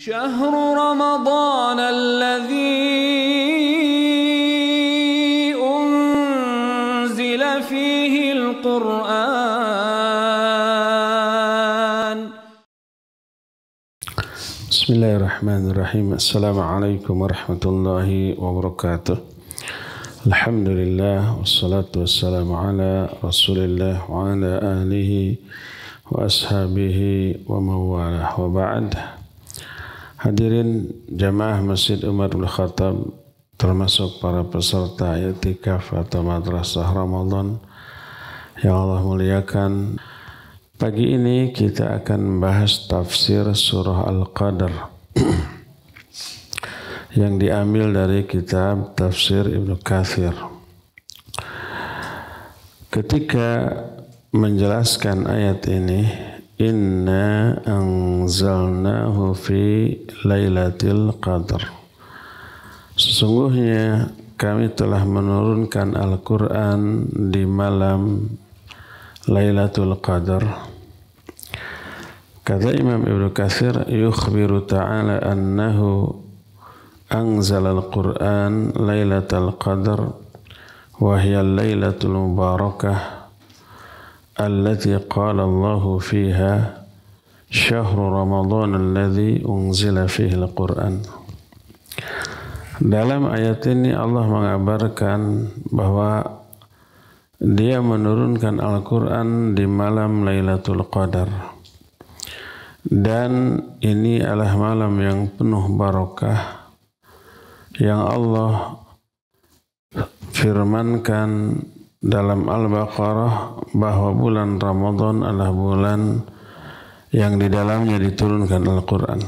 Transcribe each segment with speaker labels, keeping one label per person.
Speaker 1: شهر رمضان الذي أنزل فيه القرآن بسم الله الرحمن الرحيم السلام عليكم ورحمة الله وبركاته الحمد لله والصلاة والسلام على رسول الله وعلى آله وأصحابه ومن والاه وبعد Hadirin jamaah Masjid Umar bin Khattab termasuk para peserta i'tikaf atau madrasah Ramadan yang Allah muliakan. Pagi ini kita akan membahas tafsir surah Al-Qadr yang diambil dari kitab tafsir Ibnu Katsir. Ketika menjelaskan ayat ini, Inna anzalnahu fi lailatul qadr. Sesungguhnya kami telah menurunkan Al-Quran di malam Lailatul Qadar. Kata Imam Ibnu Katsir, yukhbiru ta'ala annahu anzal al-Qur'an Lailatul Qadar wa hiya lailatul mubarakah التي قال الله فيها شهر رمضان الذي أنزل فيه القرآن Dalam ayat ini Allah mengabarkan bahwa dia menurunkan Al-Quran di malam Lailatul Qadar. Dan ini adalah malam yang penuh barokah yang Allah firmankan dalam Al-Baqarah bahwa bulan Ramadan adalah bulan yang di dalamnya diturunkan Al-Quran.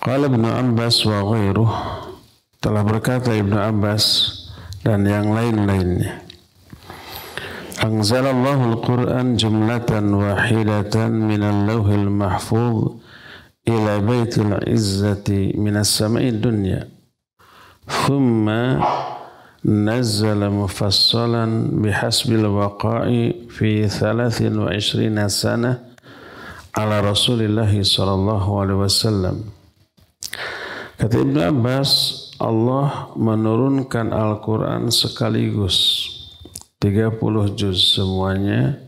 Speaker 1: Qala Ibn Abbas wa ghairuh telah berkata Ibn Abbas dan yang lain-lainnya. Anzalallahu Al-Quran jumlatan wahidatan minal lawhil mahfuz ila baitil izzati minas sama'i dunya. Thumma نزل مفصلا بحسب الوقاء في ثلاث وعشرين سنة على رسول الله صلى الله عليه وسلم Kata Ibn Abbas, Allah menurunkan Al-Quran sekaligus 30 juz semuanya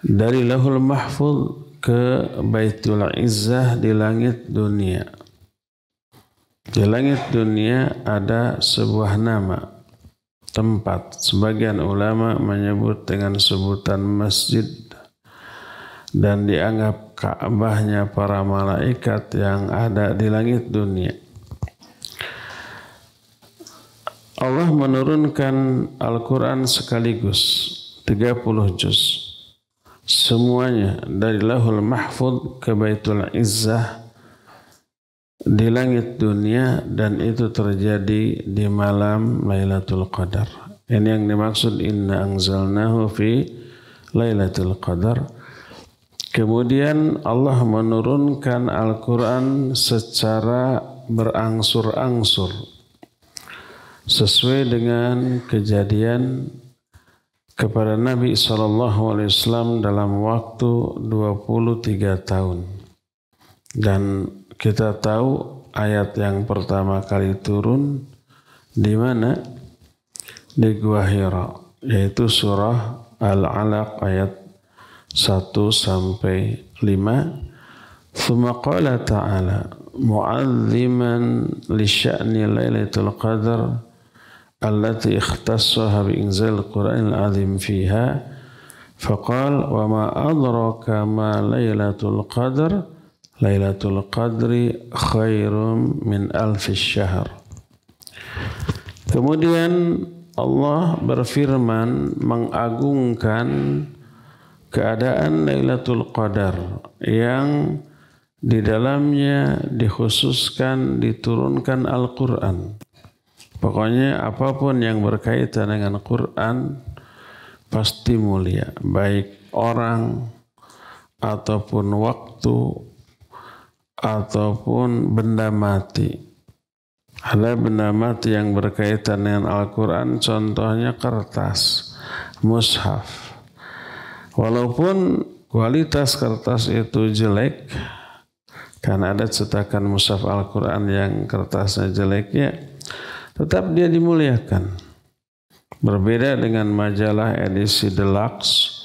Speaker 1: dari Lahul Mahfud ke Baitul Izzah di langit dunia. Di langit dunia ada sebuah nama, tempat. Sebagian ulama menyebut dengan sebutan masjid dan dianggap Ka'bahnya para malaikat yang ada di langit dunia. Allah menurunkan Al-Quran sekaligus 30 juz semuanya dari lahul mahfud ke baitul izzah di langit dunia dan itu terjadi di malam Lailatul Qadar. Ini yang dimaksud inna anzalnahu fi Lailatul Qadar. Kemudian Allah menurunkan Al-Qur'an secara berangsur-angsur sesuai dengan kejadian kepada Nabi saw Alaihi Wasallam dalam waktu 23 tahun dan kita tahu ayat yang pertama kali turun di mana? Di Gua Hira, yaitu surah Al-Alaq ayat 1 sampai 5. Thumma qala ta'ala mu'azziman li sya'ni lailatul qadr allati ikhtassaha bi inzal Qur'an al-azim fiha faqal wa ma adraka ma lailatul qadar. Lailatul Qadri khairum min alfis syahr. Kemudian Allah berfirman mengagungkan keadaan Lailatul Qadar yang di dalamnya dikhususkan diturunkan Al-Qur'an. Pokoknya apapun yang berkaitan dengan Quran pasti mulia, baik orang ataupun waktu ataupun benda mati. Ada benda mati yang berkaitan dengan Al-Quran, contohnya kertas, mushaf. Walaupun kualitas kertas itu jelek, karena ada cetakan mushaf Al-Quran yang kertasnya jelek ya, tetap dia dimuliakan. Berbeda dengan majalah edisi deluxe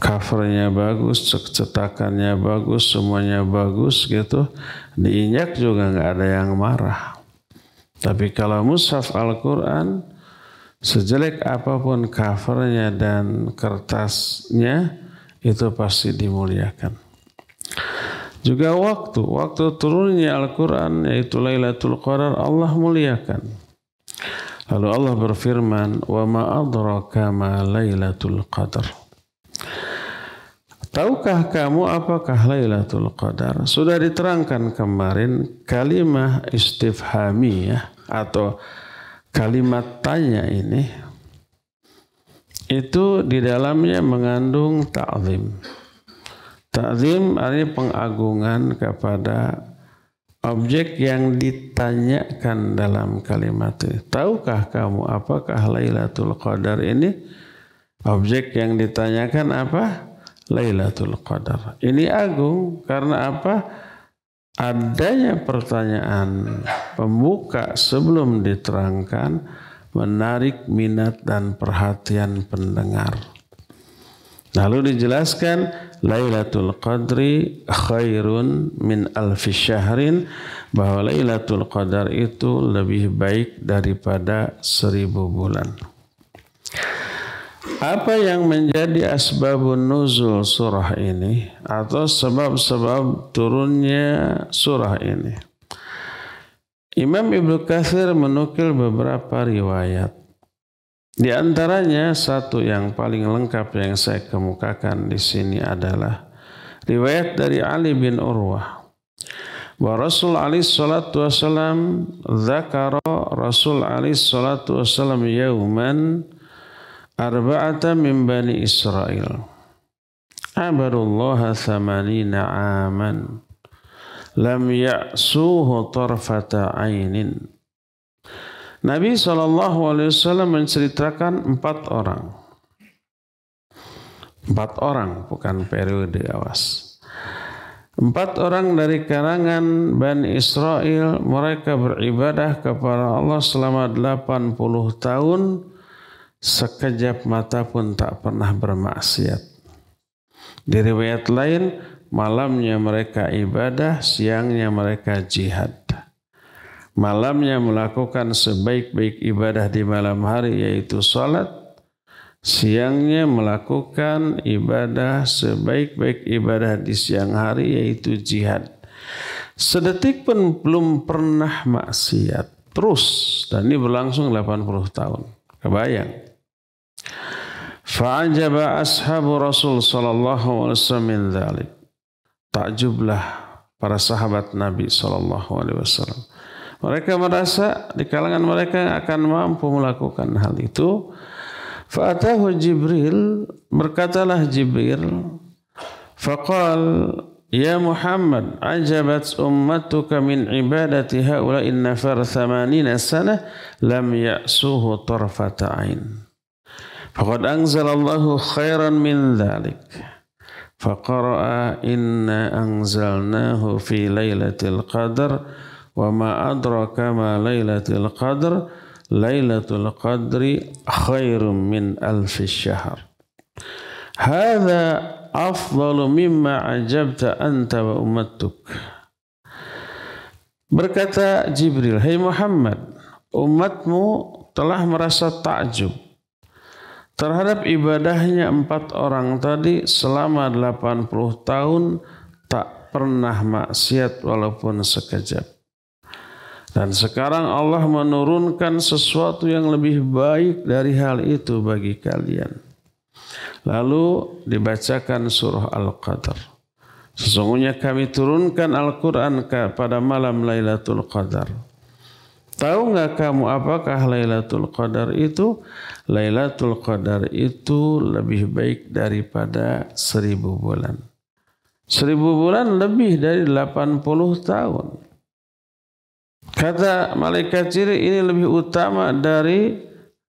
Speaker 1: covernya bagus, cetakannya bagus, semuanya bagus gitu, diinjak juga nggak ada yang marah. Tapi kalau mushaf Al-Quran, sejelek apapun covernya dan kertasnya, itu pasti dimuliakan. Juga waktu, waktu turunnya Al-Quran yaitu Lailatul Qadar Allah muliakan. Lalu Allah berfirman, "Wa ma مَا لَيْلَةُ Lailatul Tahukah kamu apakah Lailatul Qadar? Sudah diterangkan kemarin kalimah ya atau kalimat tanya ini itu di dalamnya mengandung ta'zim. Ta'zim artinya pengagungan kepada objek yang ditanyakan dalam kalimat itu. Tahukah kamu apakah Lailatul Qadar ini? Objek yang ditanyakan apa? Lailatul Qadar. Ini agung karena apa? Adanya pertanyaan pembuka sebelum diterangkan menarik minat dan perhatian pendengar. Lalu dijelaskan Lailatul Qadri khairun min alfi syahrin bahwa Lailatul Qadar itu lebih baik daripada seribu bulan. Apa yang menjadi asbabun nuzul surah ini atau sebab-sebab turunnya surah ini? Imam Ibnu Katsir menukil beberapa riwayat. Di antaranya satu yang paling lengkap yang saya kemukakan di sini adalah riwayat dari Ali bin Urwah. bahwa Rasul Ali alaihi wasallam zakara Rasul Ali alaihi wasallam yauman arba'ata min bani Israel abadullaha thamanina aman lam ya'suhu tarfata ainin Nabi SAW menceritakan empat orang empat orang bukan periode awas Empat orang dari kalangan Bani Israel mereka beribadah kepada Allah selama 80 tahun sekejap mata pun tak pernah bermaksiat. Di riwayat lain, malamnya mereka ibadah, siangnya mereka jihad. Malamnya melakukan sebaik-baik ibadah di malam hari yaitu sholat, siangnya melakukan ibadah sebaik-baik ibadah di siang hari yaitu jihad. Sedetik pun belum pernah maksiat. Terus dan ini berlangsung 80 tahun. Kebayang. Fa'ajaba ashabu Rasul sallallahu alaihi wasallam min Takjublah para sahabat Nabi sallallahu alaihi wasallam. Mereka merasa di kalangan mereka akan mampu melakukan hal itu. Fa'atahu Jibril, berkatalah Jibril, faqal Ya Muhammad, ajabat ummatuka min ibadati haula'in nafar 80 sana lam ya'suhu tarfata ain. فقد أنزل الله خيرا من ذلك فقرأ إنا أنزلناه في ليلة القدر وما أدرك ما ليلة القدر ليلة القدر خير من ألف الشهر هذا أفضل مما عجبت أنت وأمتك Berkata Jibril, Hai Muhammad, umatmu telah merasa takjub terhadap ibadahnya empat orang tadi selama 80 tahun tak pernah maksiat walaupun sekejap. Dan sekarang Allah menurunkan sesuatu yang lebih baik dari hal itu bagi kalian. Lalu dibacakan surah Al-Qadr. Sesungguhnya kami turunkan Al-Quran pada malam Lailatul Qadar Tahu nggak kamu apakah Lailatul Qadar itu? Lailatul Qadar itu lebih baik daripada seribu bulan. Seribu bulan lebih dari 80 tahun. Kata malaikat ciri ini lebih utama dari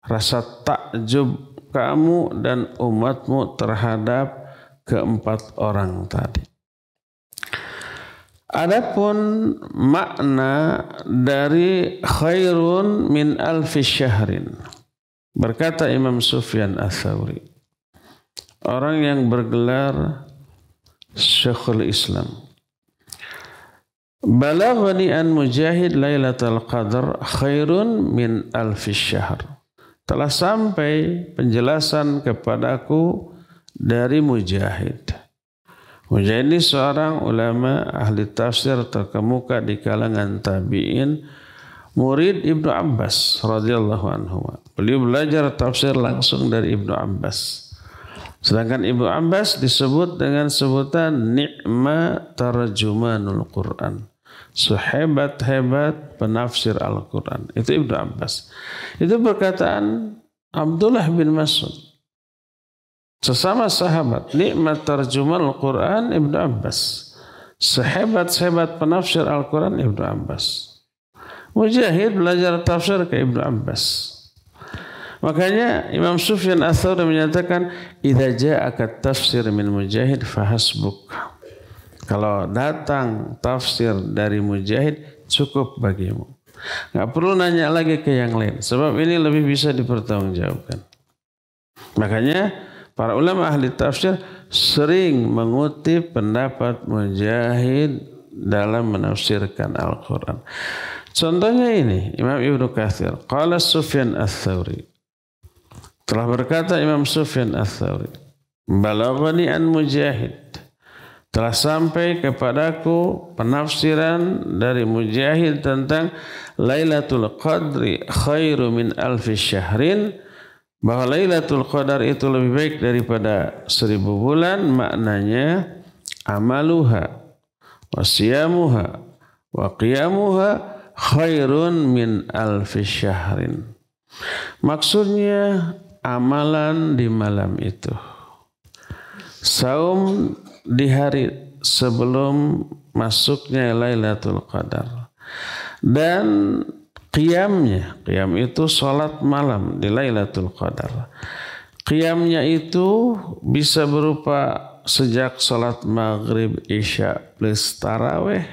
Speaker 1: rasa takjub kamu dan umatmu terhadap keempat orang tadi. Adapun makna dari khairun min alfi syahrin. Berkata Imam Sufyan Ats-Tsauri, orang yang bergelar Syekhul Islam. Balaghani an Mujahid Lailatul Qadar khairun min alfi syahr. Telah sampai penjelasan kepadaku dari Mujahid Menjadi seorang ulama ahli tafsir terkemuka di kalangan tabi'in murid Ibnu Abbas radhiyallahu anhu. Beliau belajar tafsir langsung dari Ibnu Abbas. Sedangkan Ibnu Abbas disebut dengan sebutan nikma tarjumanul Quran. Sehebat-hebat penafsir Al-Quran. Itu Ibnu Abbas. Itu perkataan Abdullah bin Mas'ud. Sesama sahabat, nikmat terjemah Al-Quran Ibnu Abbas. sahabat sahabat penafsir Al-Quran Ibnu Abbas. Mujahid belajar tafsir ke Ibnu Abbas. Makanya Imam Sufyan Ats-Tsauri menyatakan idza ja'aka tafsir min mujahid fahasbuk. Kalau datang tafsir dari mujahid cukup bagimu. Nggak perlu nanya lagi ke yang lain sebab ini lebih bisa dipertanggungjawabkan. Makanya Para ulama ahli tafsir sering mengutip pendapat Mujahid dalam menafsirkan Al-Quran. Contohnya ini, Imam Ibnu Kathir. Qala Sufyan al-Thawri. Telah berkata Imam Sufyan al-Thawri. Balagani an Mujahid. Telah sampai kepadaku penafsiran dari Mujahid tentang Lailatul Qadri khairu min alfi syahrin bahwa Lailatul Qadar itu lebih baik daripada seribu bulan maknanya amaluha wasiyamuha wa qiyamuha khairun min alfi syahrin maksudnya amalan di malam itu saum di hari sebelum masuknya Lailatul Qadar dan Qiyamnya, qiyam itu sholat malam di Lailatul Qadar. Qiyamnya itu bisa berupa sejak sholat maghrib, isya, plus taraweh.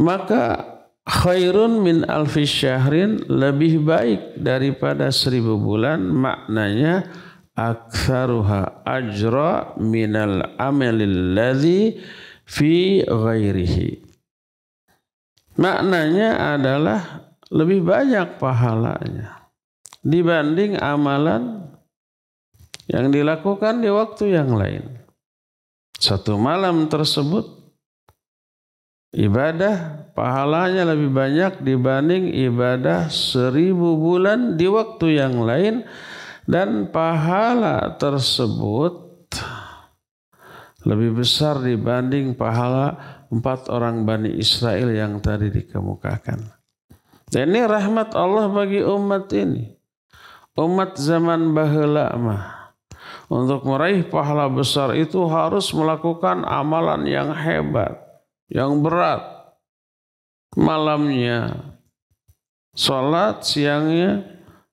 Speaker 1: Maka khairun min alfi syahrin lebih baik daripada seribu bulan. Maknanya aktsaruha ajra minal amalil ladzi fi ghairihi Maknanya adalah lebih banyak pahalanya dibanding amalan yang dilakukan di waktu yang lain. Satu malam tersebut ibadah pahalanya lebih banyak dibanding ibadah seribu bulan di waktu yang lain dan pahala tersebut lebih besar dibanding pahala empat orang Bani Israel yang tadi dikemukakan. Dan ini rahmat Allah bagi umat ini. Umat zaman bahula Untuk meraih pahala besar itu harus melakukan amalan yang hebat, yang berat. Malamnya sholat, siangnya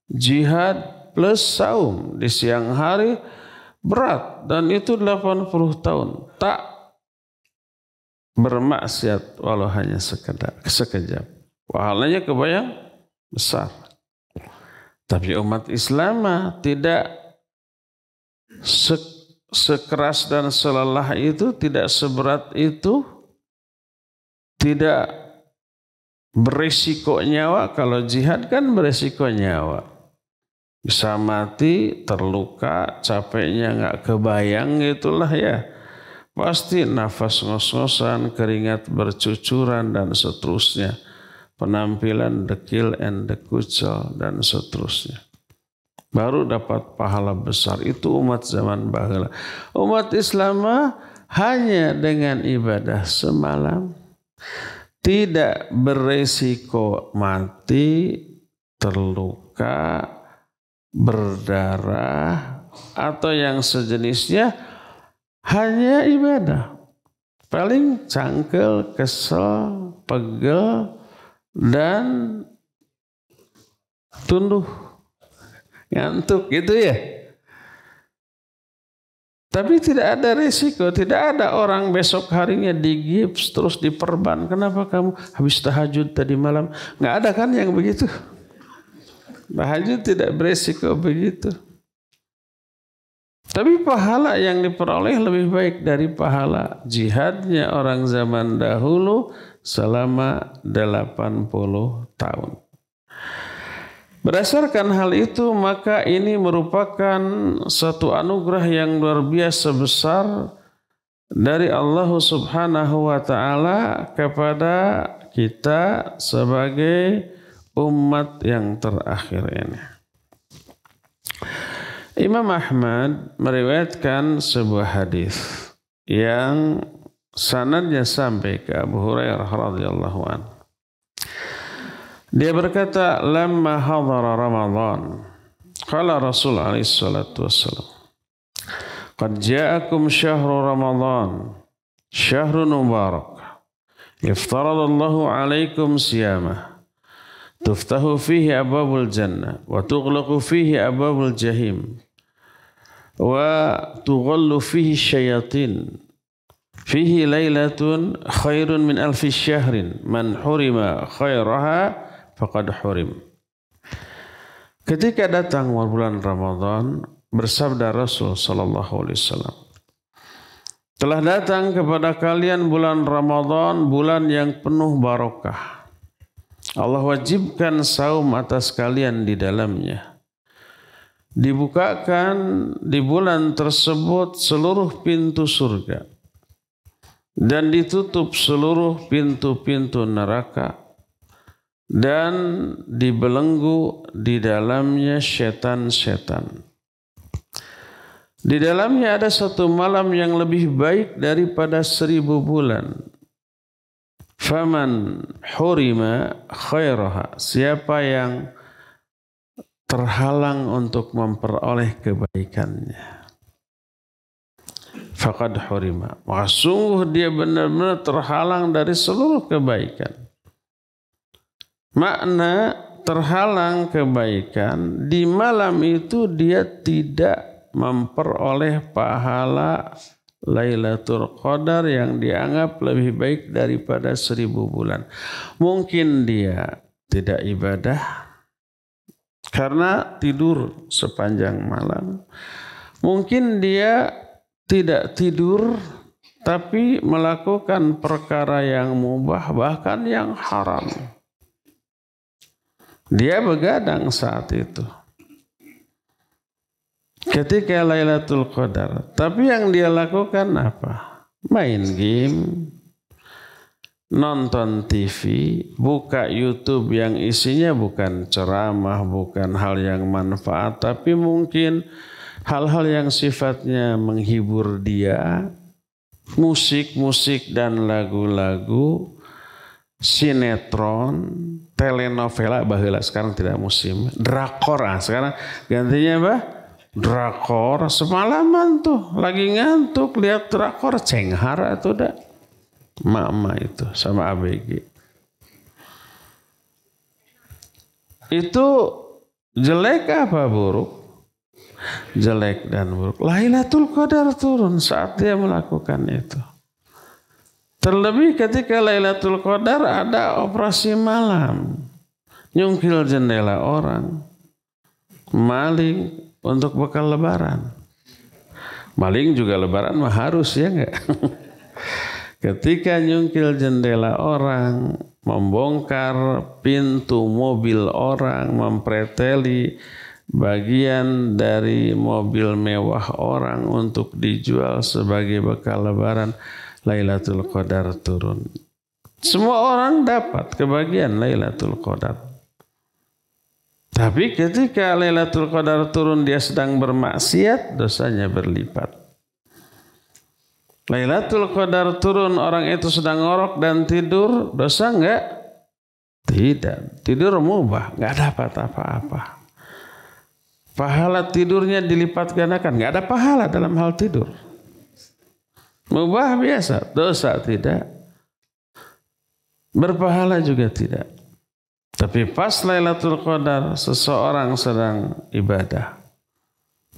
Speaker 1: jihad plus saum. Di siang hari berat dan itu 80 tahun. Tak bermaksiat walau hanya sekedar, sekejap. Pahalanya kebayang besar. Tapi umat Islam tidak se sekeras dan selelah itu, tidak seberat itu, tidak berisiko nyawa. Kalau jihad kan berisiko nyawa. Bisa mati, terluka, capeknya nggak kebayang gitulah ya Pasti nafas ngos-ngosan, keringat bercucuran, dan seterusnya. Penampilan dekil and dekucel, dan seterusnya. Baru dapat pahala besar. Itu umat zaman bahagia. Umat Islam hanya dengan ibadah semalam. Tidak beresiko mati, terluka, berdarah, atau yang sejenisnya hanya ibadah. Paling cangkel, kesel, pegel, dan tunduh, ngantuk gitu ya. Tapi tidak ada risiko, tidak ada orang besok harinya digips terus diperban. Kenapa kamu habis tahajud tadi malam? Nggak ada kan yang begitu. Tahajud tidak berisiko begitu. Tapi pahala yang diperoleh lebih baik dari pahala jihadnya orang zaman dahulu selama 80 tahun. Berdasarkan hal itu maka ini merupakan satu anugerah yang luar biasa besar dari Allah Subhanahu wa taala kepada kita sebagai umat yang terakhir ini. Imam Ahmad meriwayatkan sebuah hadis yang sanadnya sampai ke Abu Hurairah radhiyallahu an. Dia berkata, "Lamma hadara Ramadan, qala Rasul alaihi salatu wassalam, qad ja'akum syahru Ramadan, syahrun mubarak. Iftarada Allah alaikum siyama." Tuftahu fihi ababul jannah wa tughlaqu fihi ababul jahim wa tughallu fihi syayatin fihi lailatun khairun min alfi syahrin man hurima khairaha faqad hurim ketika datang bulan Ramadan bersabda Rasul sallallahu alaihi wasallam telah datang kepada kalian bulan Ramadan bulan yang penuh barokah Allah wajibkan saum atas kalian di dalamnya dibukakan di bulan tersebut seluruh pintu surga dan ditutup seluruh pintu-pintu neraka dan dibelenggu di dalamnya setan-setan. Di dalamnya ada satu malam yang lebih baik daripada seribu bulan. Faman hurima khairaha. Siapa yang terhalang untuk memperoleh kebaikannya. Fakad hurima. Maka sungguh dia benar-benar terhalang dari seluruh kebaikan. Makna terhalang kebaikan di malam itu dia tidak memperoleh pahala Lailatul Qadar yang dianggap lebih baik daripada seribu bulan. Mungkin dia tidak ibadah, karena tidur sepanjang malam. Mungkin dia tidak tidur tapi melakukan perkara yang mubah bahkan yang haram. Dia begadang saat itu. Ketika Lailatul Qadar. Tapi yang dia lakukan apa? Main game, nonton TV, buka YouTube yang isinya bukan ceramah, bukan hal yang manfaat, tapi mungkin hal-hal yang sifatnya menghibur dia, musik-musik dan lagu-lagu, sinetron, telenovela bahwa sekarang tidak musim, drakor ah, sekarang gantinya apa? Drakor semalaman tuh lagi ngantuk lihat drakor cenghar atau tidak? Mama itu sama ABG. Itu jelek apa buruk? Jelek dan buruk. Lailatul Qadar turun saat dia melakukan itu. Terlebih ketika Lailatul Qadar ada operasi malam. Nyungkil jendela orang. Maling untuk bekal lebaran. Maling juga lebaran mah harus ya enggak? Ketika nyungkil jendela orang, membongkar pintu mobil orang, mempreteli bagian dari mobil mewah orang untuk dijual sebagai bekal lebaran Lailatul Qadar turun. Semua orang dapat kebagian Lailatul Qadar. Tapi ketika Lailatul Qadar turun dia sedang bermaksiat, dosanya berlipat. Lailatul Qadar turun orang itu sedang ngorok dan tidur dosa enggak? Tidak. Tidur mubah, enggak dapat apa-apa. Pahala tidurnya dilipat gandakan, enggak ada pahala dalam hal tidur. Mubah biasa, dosa tidak. Berpahala juga tidak. Tapi pas Lailatul Qadar seseorang sedang ibadah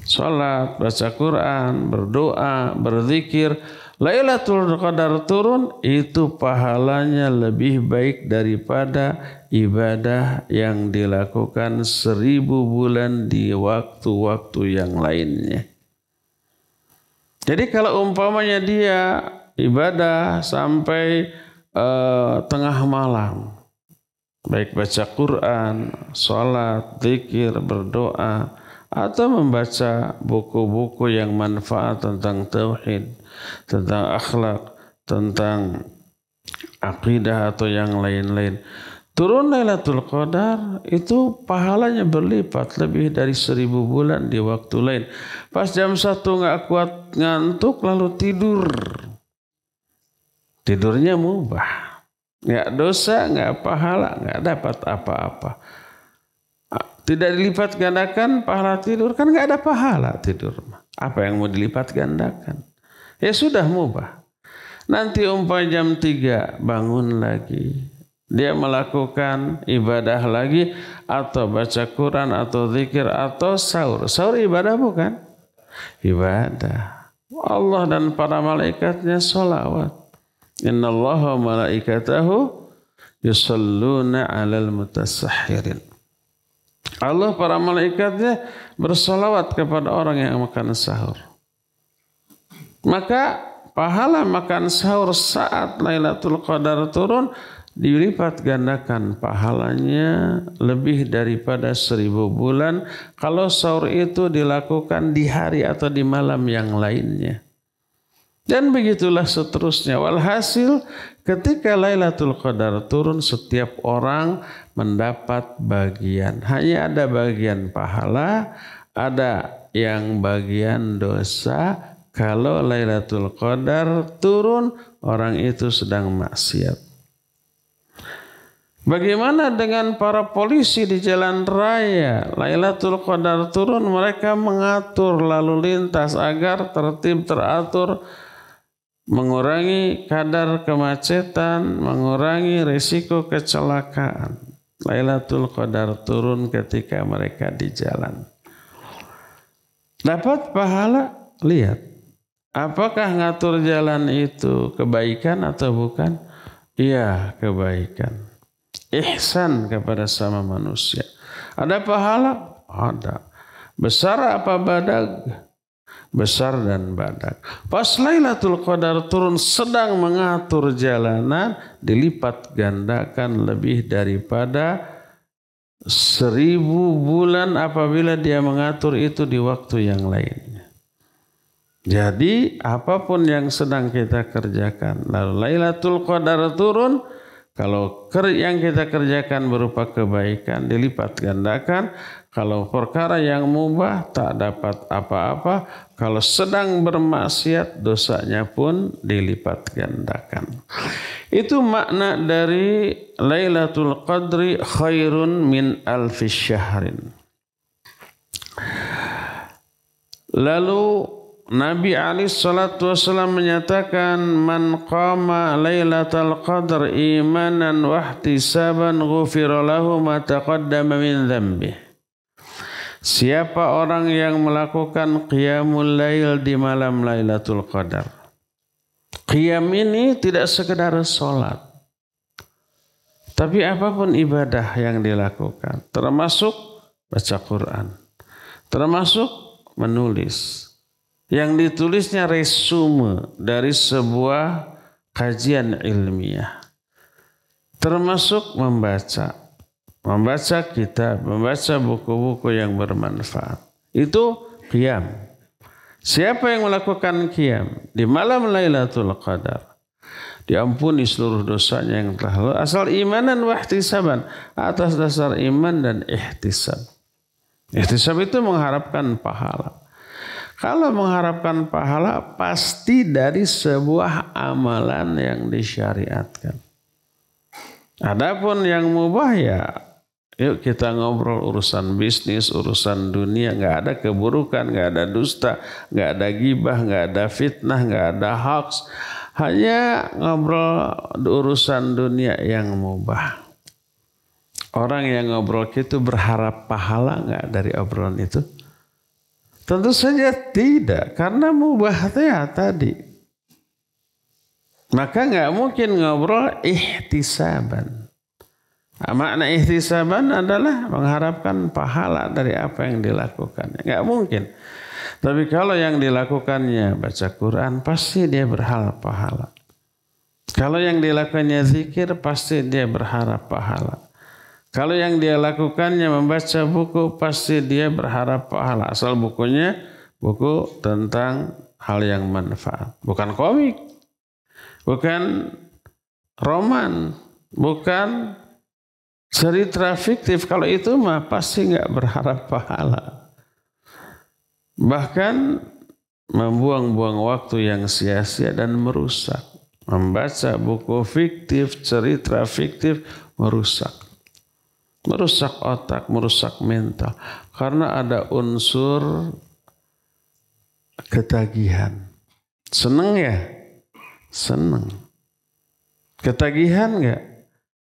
Speaker 1: Sholat baca Quran, berdoa, berzikir. Lailatul Qadar turun itu pahalanya lebih baik daripada ibadah yang dilakukan seribu bulan di waktu-waktu yang lainnya. Jadi kalau umpamanya dia ibadah sampai uh, tengah malam, baik baca Quran, sholat, zikir, berdoa, atau membaca buku-buku yang manfaat tentang tauhid, tentang akhlak, tentang akidah atau yang lain-lain. Turun Lailatul Qadar itu pahalanya berlipat lebih dari seribu bulan di waktu lain. Pas jam satu nggak kuat ngantuk lalu tidur. Tidurnya mubah. Nggak dosa, nggak pahala, nggak dapat apa-apa. Tidak dilipat gandakan pahala tidur. Kan nggak ada pahala tidur. Apa yang mau dilipat gandakan? Ya sudah mubah. Nanti umpah jam tiga bangun lagi. Dia melakukan ibadah lagi atau baca Quran atau zikir atau sahur. Sahur ibadah bukan? Ibadah. Allah dan para malaikatnya solawat. Inna Allah wa malaikatahu yusalluna alal mutasahhirin. Allah para malaikatnya bersolawat kepada orang yang makan sahur. Maka pahala makan sahur saat Lailatul Qadar turun dilipat gandakan pahalanya lebih daripada seribu bulan kalau sahur itu dilakukan di hari atau di malam yang lainnya. Dan begitulah seterusnya. Walhasil ketika Lailatul Qadar turun setiap orang mendapat bagian. Hanya ada bagian pahala, ada yang bagian dosa. Kalau Lailatul Qadar turun, orang itu sedang maksiat. Bagaimana dengan para polisi di jalan raya? Lailatul Qadar turun, mereka mengatur lalu lintas agar tertib teratur mengurangi kadar kemacetan, mengurangi risiko kecelakaan. Lailatul Qadar turun ketika mereka di jalan. Dapat pahala, lihat. Apakah ngatur jalan itu kebaikan atau bukan? Iya, kebaikan. Ihsan kepada sama manusia. Ada pahala? Ada. Besar apa badag? besar dan badak. Pas Lailatul Qadar turun sedang mengatur jalanan dilipat gandakan lebih daripada seribu bulan apabila dia mengatur itu di waktu yang lainnya. Jadi apapun yang sedang kita kerjakan lalu Lailatul Qadar turun kalau yang kita kerjakan berupa kebaikan dilipat gandakan kalau perkara yang mubah tak dapat apa-apa, kalau sedang bermaksiat dosanya pun dilipat gandakan. Itu makna dari Lailatul Qadri khairun min alfi syahrin. Lalu Nabi Ali salatu wasallam menyatakan man qama lailatul qadr imanan wahtisaban ghufira lahu ma taqaddama min dhanbihi Siapa orang yang melakukan qiyamul lail di malam Lailatul Qadar? Qiyam ini tidak sekedar sholat. Tapi apapun ibadah yang dilakukan. Termasuk baca Quran. Termasuk menulis. Yang ditulisnya resume dari sebuah kajian ilmiah. Termasuk membaca membaca kitab, membaca buku-buku yang bermanfaat. Itu kiam. Siapa yang melakukan kiam di malam Lailatul Qadar? Diampuni seluruh dosanya yang telah lalu asal iman dan wahtisaban. atas dasar iman dan ihtisab. Ihtisab itu mengharapkan pahala. Kalau mengharapkan pahala pasti dari sebuah amalan yang disyariatkan. Adapun yang mubah ya Yuk kita ngobrol urusan bisnis, urusan dunia. Nggak ada keburukan, nggak ada dusta, nggak ada gibah, nggak ada fitnah, nggak ada hoax. Hanya ngobrol urusan dunia yang mubah. Orang yang ngobrol itu berharap pahala nggak dari obrolan itu? Tentu saja tidak, karena mubah ya tadi. Maka nggak mungkin ngobrol ihtisaban. Nah, makna ihtisaban adalah mengharapkan pahala dari apa yang dilakukan. Enggak mungkin. Tapi kalau yang dilakukannya baca Quran, pasti dia berharap pahala. Kalau yang dilakukannya zikir, pasti dia berharap pahala. Kalau yang dia lakukannya membaca buku, pasti dia berharap pahala. Asal bukunya buku tentang hal yang manfaat. Bukan komik, bukan roman, bukan Cerita fiktif kalau itu mah pasti nggak berharap pahala. Bahkan membuang-buang waktu yang sia-sia dan merusak. Membaca buku fiktif, cerita fiktif merusak. Merusak otak, merusak mental. Karena ada unsur ketagihan. Seneng ya? Seneng. Ketagihan nggak?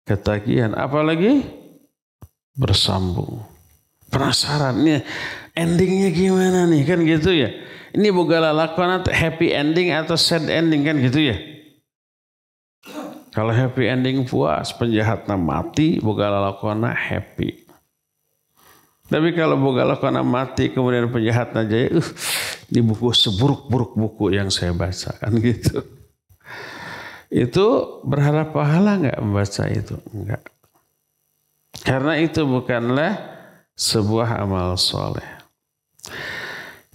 Speaker 1: ketagihan, apalagi bersambung. Penasaran nih endingnya gimana nih kan gitu ya. Ini bukan lakukan happy ending atau sad ending kan gitu ya. Kalau happy ending puas, penjahatnya mati, bukan lakukan happy. Tapi kalau bukan lakukan mati, kemudian penjahatnya jaya, uh, di buku seburuk-buruk buku yang saya baca kan gitu. Itu berharap pahala enggak membaca itu? Enggak. Karena itu bukanlah sebuah amal soleh.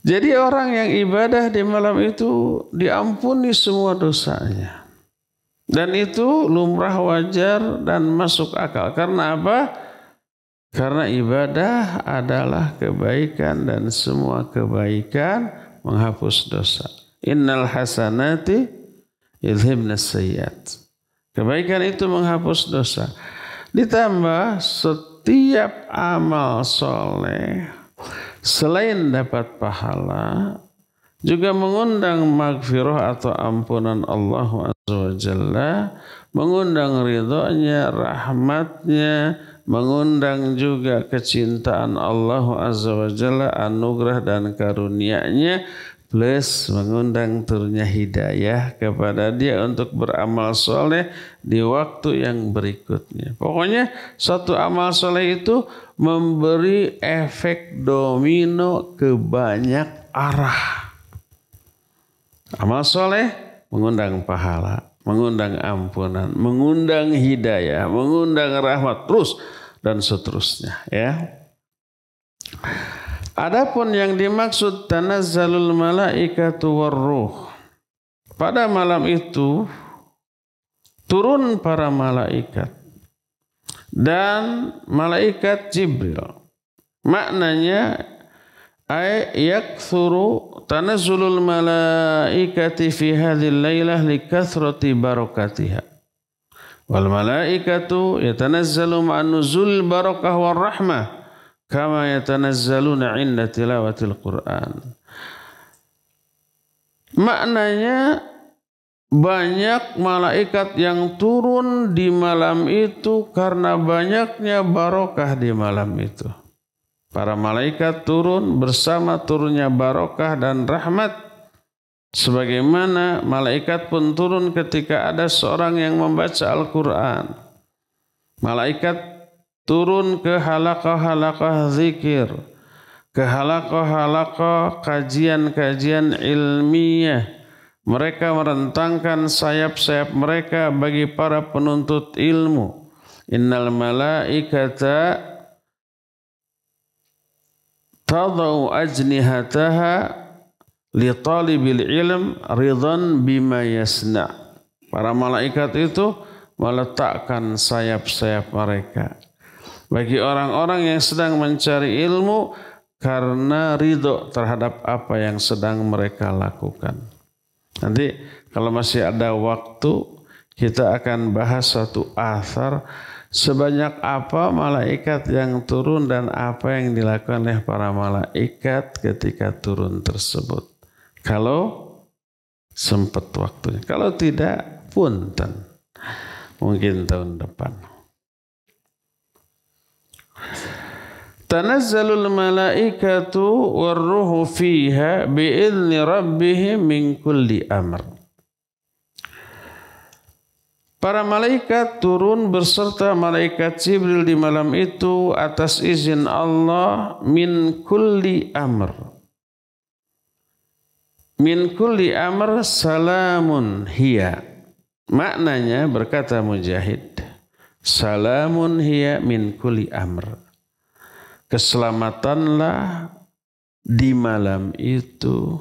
Speaker 1: Jadi orang yang ibadah di malam itu diampuni semua dosanya. Dan itu lumrah wajar dan masuk akal. Karena apa? Karena ibadah adalah kebaikan dan semua kebaikan menghapus dosa. Innal hasanati yudhibna sayyat. Kebaikan itu menghapus dosa. Ditambah setiap amal soleh selain dapat pahala juga mengundang maghfirah atau ampunan Allah Azza mengundang ridhonya, rahmatnya, mengundang juga kecintaan Allah Azza wa anugerah dan karunia-Nya plus mengundang turunnya hidayah kepada dia untuk beramal soleh di waktu yang berikutnya. Pokoknya satu amal soleh itu memberi efek domino ke banyak arah. Amal soleh mengundang pahala, mengundang ampunan, mengundang hidayah, mengundang rahmat terus dan seterusnya ya. Adapun yang dimaksud tanazzalul malaikatu warruh. Pada malam itu turun para malaikat dan malaikat Jibril. Maknanya ay yakthuru tanazzulul malaikati fi hadhil lailah likathrati barakatiha. Wal malaikatu yatanazzalu ma'an nuzul barakah war rahmah kama yatanazzaluna inda tilawatil Quran. Maknanya banyak malaikat yang turun di malam itu karena banyaknya barokah di malam itu. Para malaikat turun bersama turunnya barokah dan rahmat. Sebagaimana malaikat pun turun ketika ada seorang yang membaca Al-Quran. Malaikat turun ke halakah-halakah zikir, ke halakah-halakah kajian-kajian ilmiah. Mereka merentangkan sayap-sayap mereka bagi para penuntut ilmu. Innal malaikata tadau ajnihataha li talibil ilm ridhan bima yasna. Para malaikat itu meletakkan sayap-sayap mereka bagi orang-orang yang sedang mencari ilmu karena ridho terhadap apa yang sedang mereka lakukan. Nanti kalau masih ada waktu kita akan bahas satu asar sebanyak apa malaikat yang turun dan apa yang dilakukan oleh para malaikat ketika turun tersebut. Kalau sempat waktunya. Kalau tidak, punten. Mungkin tahun depan. Tanazzalul malaikatu warruhu fiha bi'idni rabbihim min kulli amr. Para malaikat turun berserta malaikat Jibril di malam itu atas izin Allah min kulli amr. Min kulli amr salamun hiya. Maknanya berkata Mujahid Salamun hiya min kulli amr. Keselamatanlah di malam itu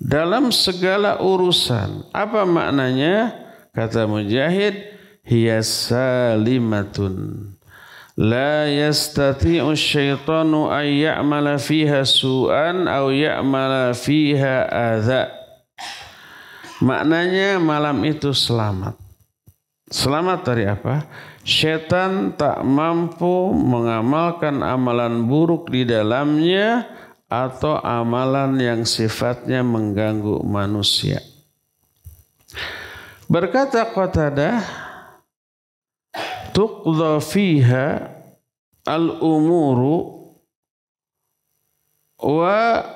Speaker 1: dalam segala urusan. Apa maknanya? Kata Mujahid, hiya salimatun. La yastati'u syaitanu an ya'mala fiha su'an au ya'mala fiha adha. Maknanya malam itu selamat. Selamat dari apa? Setan tak mampu mengamalkan amalan buruk di dalamnya atau amalan yang sifatnya mengganggu manusia. Berkata Qatadah, tuqdha fiha al-umuru wa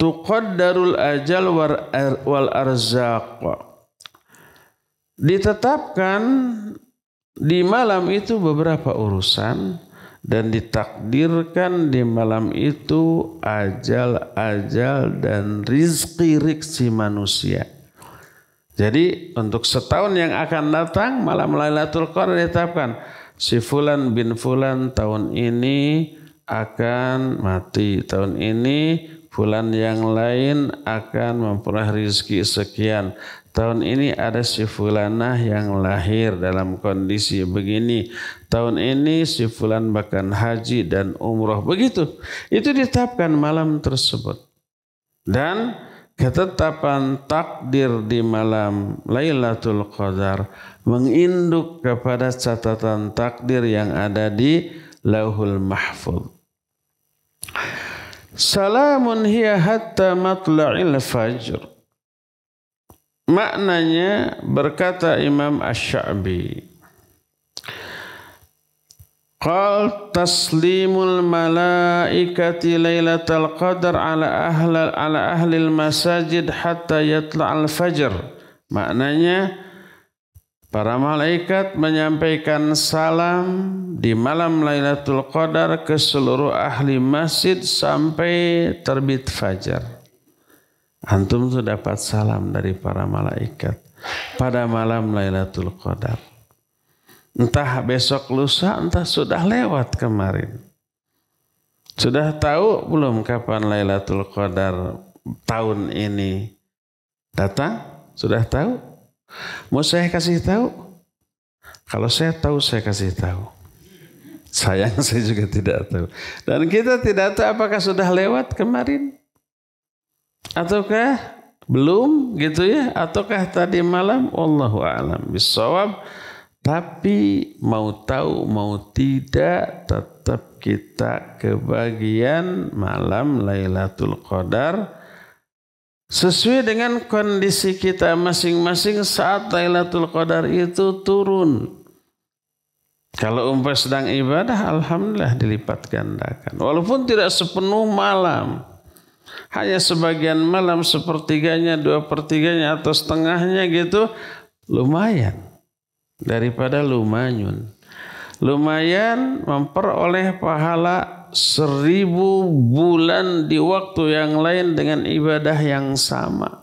Speaker 1: tuqaddarul ajal wal arzaq ditetapkan di malam itu beberapa urusan dan ditakdirkan di malam itu ajal-ajal dan rizki riksi manusia. Jadi untuk setahun yang akan datang malam Lailatul Qadar ditetapkan si fulan bin fulan tahun ini akan mati, tahun ini fulan yang lain akan memperoleh rizki sekian, Tahun ini ada si fulanah yang lahir dalam kondisi begini. Tahun ini si fulan bahkan haji dan umroh. Begitu. Itu ditetapkan malam tersebut. Dan ketetapan takdir di malam Lailatul Qadar menginduk kepada catatan takdir yang ada di Lauhul Mahfuz. Salamun hiya hatta matla'il fajr. Maknanya berkata Imam Ash-Sha'bi. Qal taslimul malaikati al qadar ala ahla ala ahlil masajid hatta yatla'al fajr. Maknanya para malaikat menyampaikan salam di malam Lailatul Qadar ke seluruh ahli masjid sampai terbit fajar. Antum sudah dapat salam dari para malaikat pada malam Lailatul Qadar. Entah besok lusa, entah sudah lewat kemarin. Sudah tahu belum kapan Lailatul Qadar tahun ini datang? Sudah tahu? Mau saya kasih tahu? Kalau saya tahu, saya kasih tahu. Sayang saya juga tidak tahu. Dan kita tidak tahu apakah sudah lewat kemarin ataukah belum gitu ya ataukah tadi malam wallahu alam bisawab tapi mau tahu mau tidak tetap kita kebagian malam Lailatul Qadar sesuai dengan kondisi kita masing-masing saat Lailatul Qadar itu turun. Kalau umpah sedang ibadah alhamdulillah dilipat gandakan walaupun tidak sepenuh malam hanya sebagian malam sepertiganya, dua pertiganya atau setengahnya gitu lumayan daripada lumayan Lumayan memperoleh pahala seribu bulan di waktu yang lain dengan ibadah yang sama.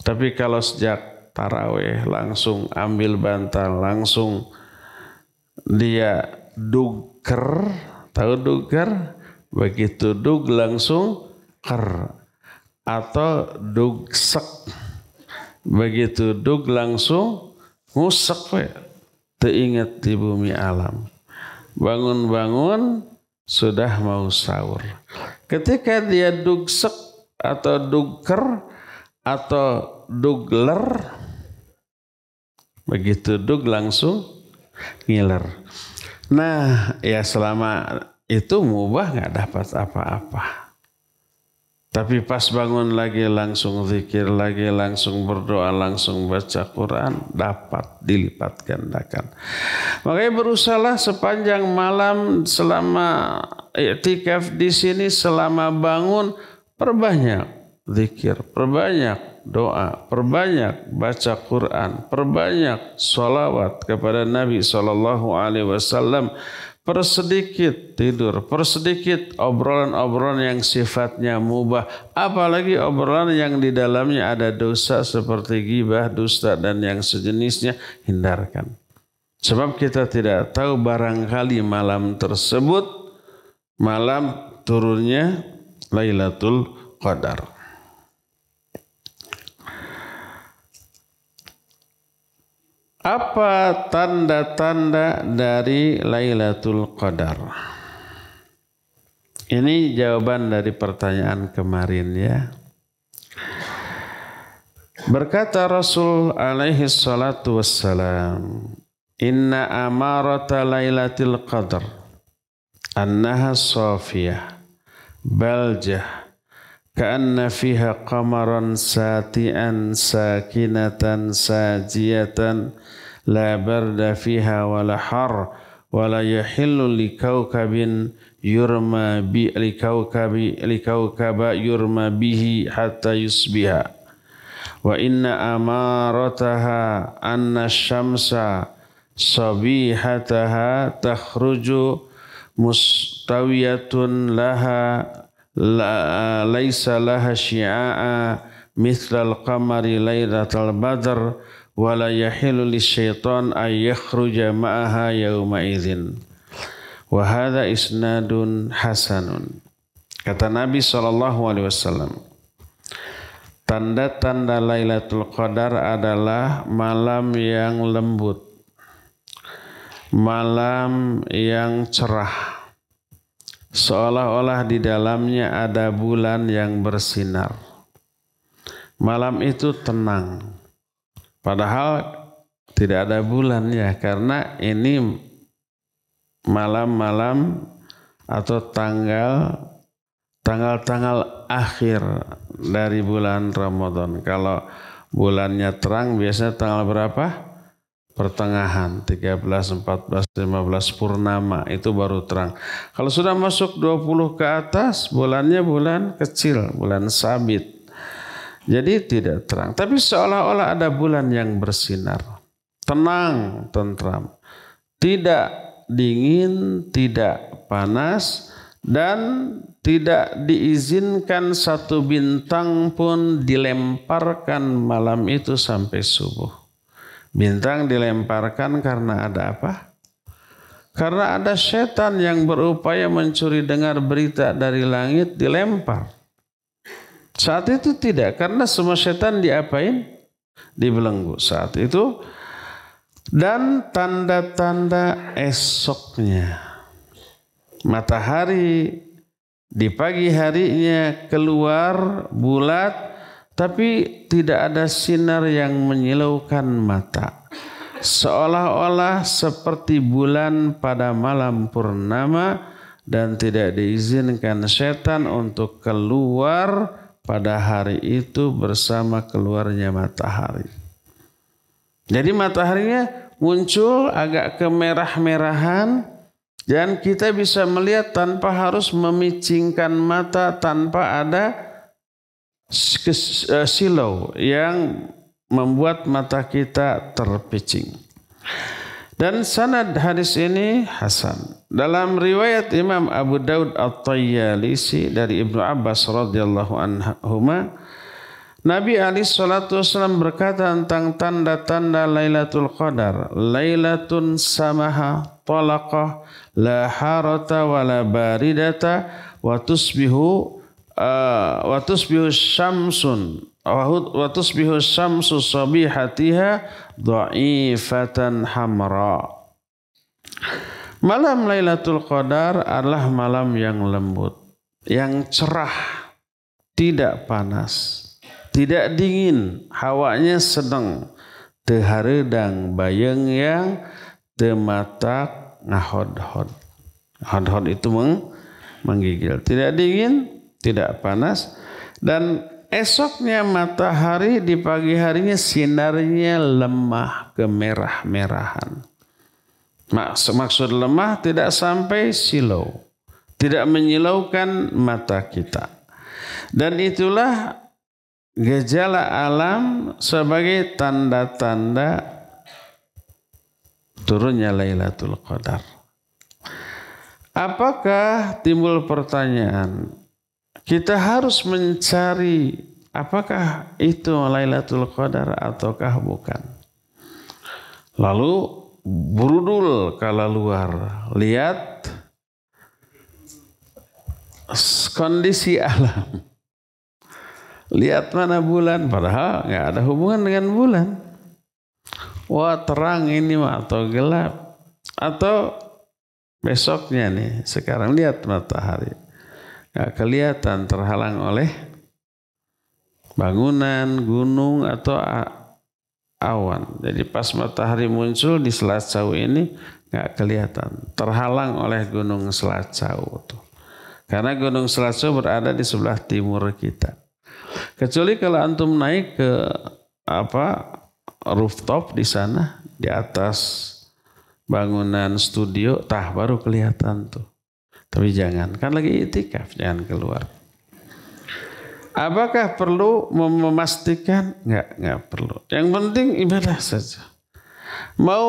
Speaker 1: Tapi kalau sejak taraweh langsung ambil bantal, langsung dia duker, tahu duker? Begitu dug langsung ker atau dugsek begitu dug langsung ngusek we teinget di bumi alam bangun-bangun sudah mau sahur ketika dia dugsek atau dugker atau dugler begitu dug langsung ngiler nah ya selama itu mubah nggak dapat apa-apa tapi pas bangun lagi langsung zikir lagi, langsung berdoa, langsung baca Quran, dapat dilipat gandakan. Makanya berusahalah sepanjang malam selama iktikaf di sini selama bangun perbanyak zikir, perbanyak doa, perbanyak baca Quran, perbanyak sholawat kepada Nabi Shallallahu Alaihi Wasallam, Persedikit tidur, persedikit obrolan-obrolan yang sifatnya mubah, apalagi obrolan yang di dalamnya ada dosa seperti gibah, dusta dan yang sejenisnya, hindarkan. Sebab kita tidak tahu barangkali malam tersebut malam turunnya Lailatul Qadar. Apa tanda-tanda dari Lailatul Qadar? Ini jawaban dari pertanyaan kemarin ya. Berkata Rasul alaihi salatu wassalam, "Inna amarata Lailatul Qadar annaha safiyah baljah كأن فيها قمرا ساتئا ساكنة ساجية لا برد فيها ولا حر ولا يحل لكوكب يرمى بي لكوكب لكوكب يرمى به حتى يصبح وإن أمارتها أن الشمس صبيحتها تخرج مستوية لها la, laisa laha syia'a mithlal qamari lailatal badr wa la yahilu lisyaitan ay yakhruja ma'aha yauma idzin wa hadha isnadun hasanun kata Nabi sallallahu alaihi wasallam tanda-tanda Lailatul Qadar adalah malam yang lembut malam yang cerah seolah-olah di dalamnya ada bulan yang bersinar. Malam itu tenang, padahal tidak ada bulan ya, karena ini malam-malam atau tanggal tanggal-tanggal akhir dari bulan Ramadan. Kalau bulannya terang biasanya tanggal berapa? pertengahan 13, 14, 15 purnama itu baru terang. Kalau sudah masuk 20 ke atas bulannya bulan kecil, bulan sabit. Jadi tidak terang, tapi seolah-olah ada bulan yang bersinar. Tenang, tentram. Tidak dingin, tidak panas dan tidak diizinkan satu bintang pun dilemparkan malam itu sampai subuh. Bintang dilemparkan karena ada apa? Karena ada setan yang berupaya mencuri dengar berita dari langit dilempar. Saat itu tidak, karena semua setan diapain? Dibelenggu saat itu. Dan tanda-tanda esoknya. Matahari di pagi harinya keluar bulat tapi tidak ada sinar yang menyilaukan mata. Seolah-olah seperti bulan pada malam purnama dan tidak diizinkan setan untuk keluar pada hari itu bersama keluarnya matahari. Jadi mataharinya muncul agak kemerah-merahan dan kita bisa melihat tanpa harus memicingkan mata tanpa ada Eh, silau yang membuat mata kita terpicing. Dan sanad hadis ini hasan. Dalam riwayat Imam Abu Daud At-Tayyalisi dari Ibnu Abbas radhiyallahu anhuma Nabi Ali salatu wasallam berkata tentang tanda-tanda Lailatul Qadar, Lailatun samaha talaqah la harata wala baridata wa tusbihu uh, wa tusbihu syamsun wa tusbihu syamsu sabihatiha dha'ifatan hamra. Malam Lailatul Qadar adalah malam yang lembut, yang cerah, tidak panas, tidak dingin, hawanya sedang, teharedang bayang yang tematak ngahodhod. Hodhod itu meng, menggigil. Tidak dingin, tidak panas dan esoknya matahari di pagi harinya sinarnya lemah kemerah-merahan. Maksud lemah tidak sampai silau, tidak menyilaukan mata kita. Dan itulah gejala alam sebagai tanda-tanda turunnya Lailatul Qadar. Apakah timbul pertanyaan kita harus mencari apakah itu Lailatul Qadar ataukah bukan. Lalu berudul kala luar lihat kondisi alam. Lihat mana bulan, padahal nggak ada hubungan dengan bulan. Wah terang ini mah atau gelap atau besoknya nih sekarang lihat matahari nggak kelihatan terhalang oleh bangunan, gunung atau awan. Jadi pas matahari muncul di selat Selacau ini nggak kelihatan, terhalang oleh Gunung selat Selacau tuh. Karena Gunung selat Selacau berada di sebelah timur kita. Kecuali kalau antum naik ke apa rooftop di sana di atas bangunan studio, tah baru kelihatan tuh. Tapi jangan, kan lagi itikaf, jangan keluar. Apakah perlu memastikan? Enggak, enggak perlu. Yang penting ibadah saja. Mau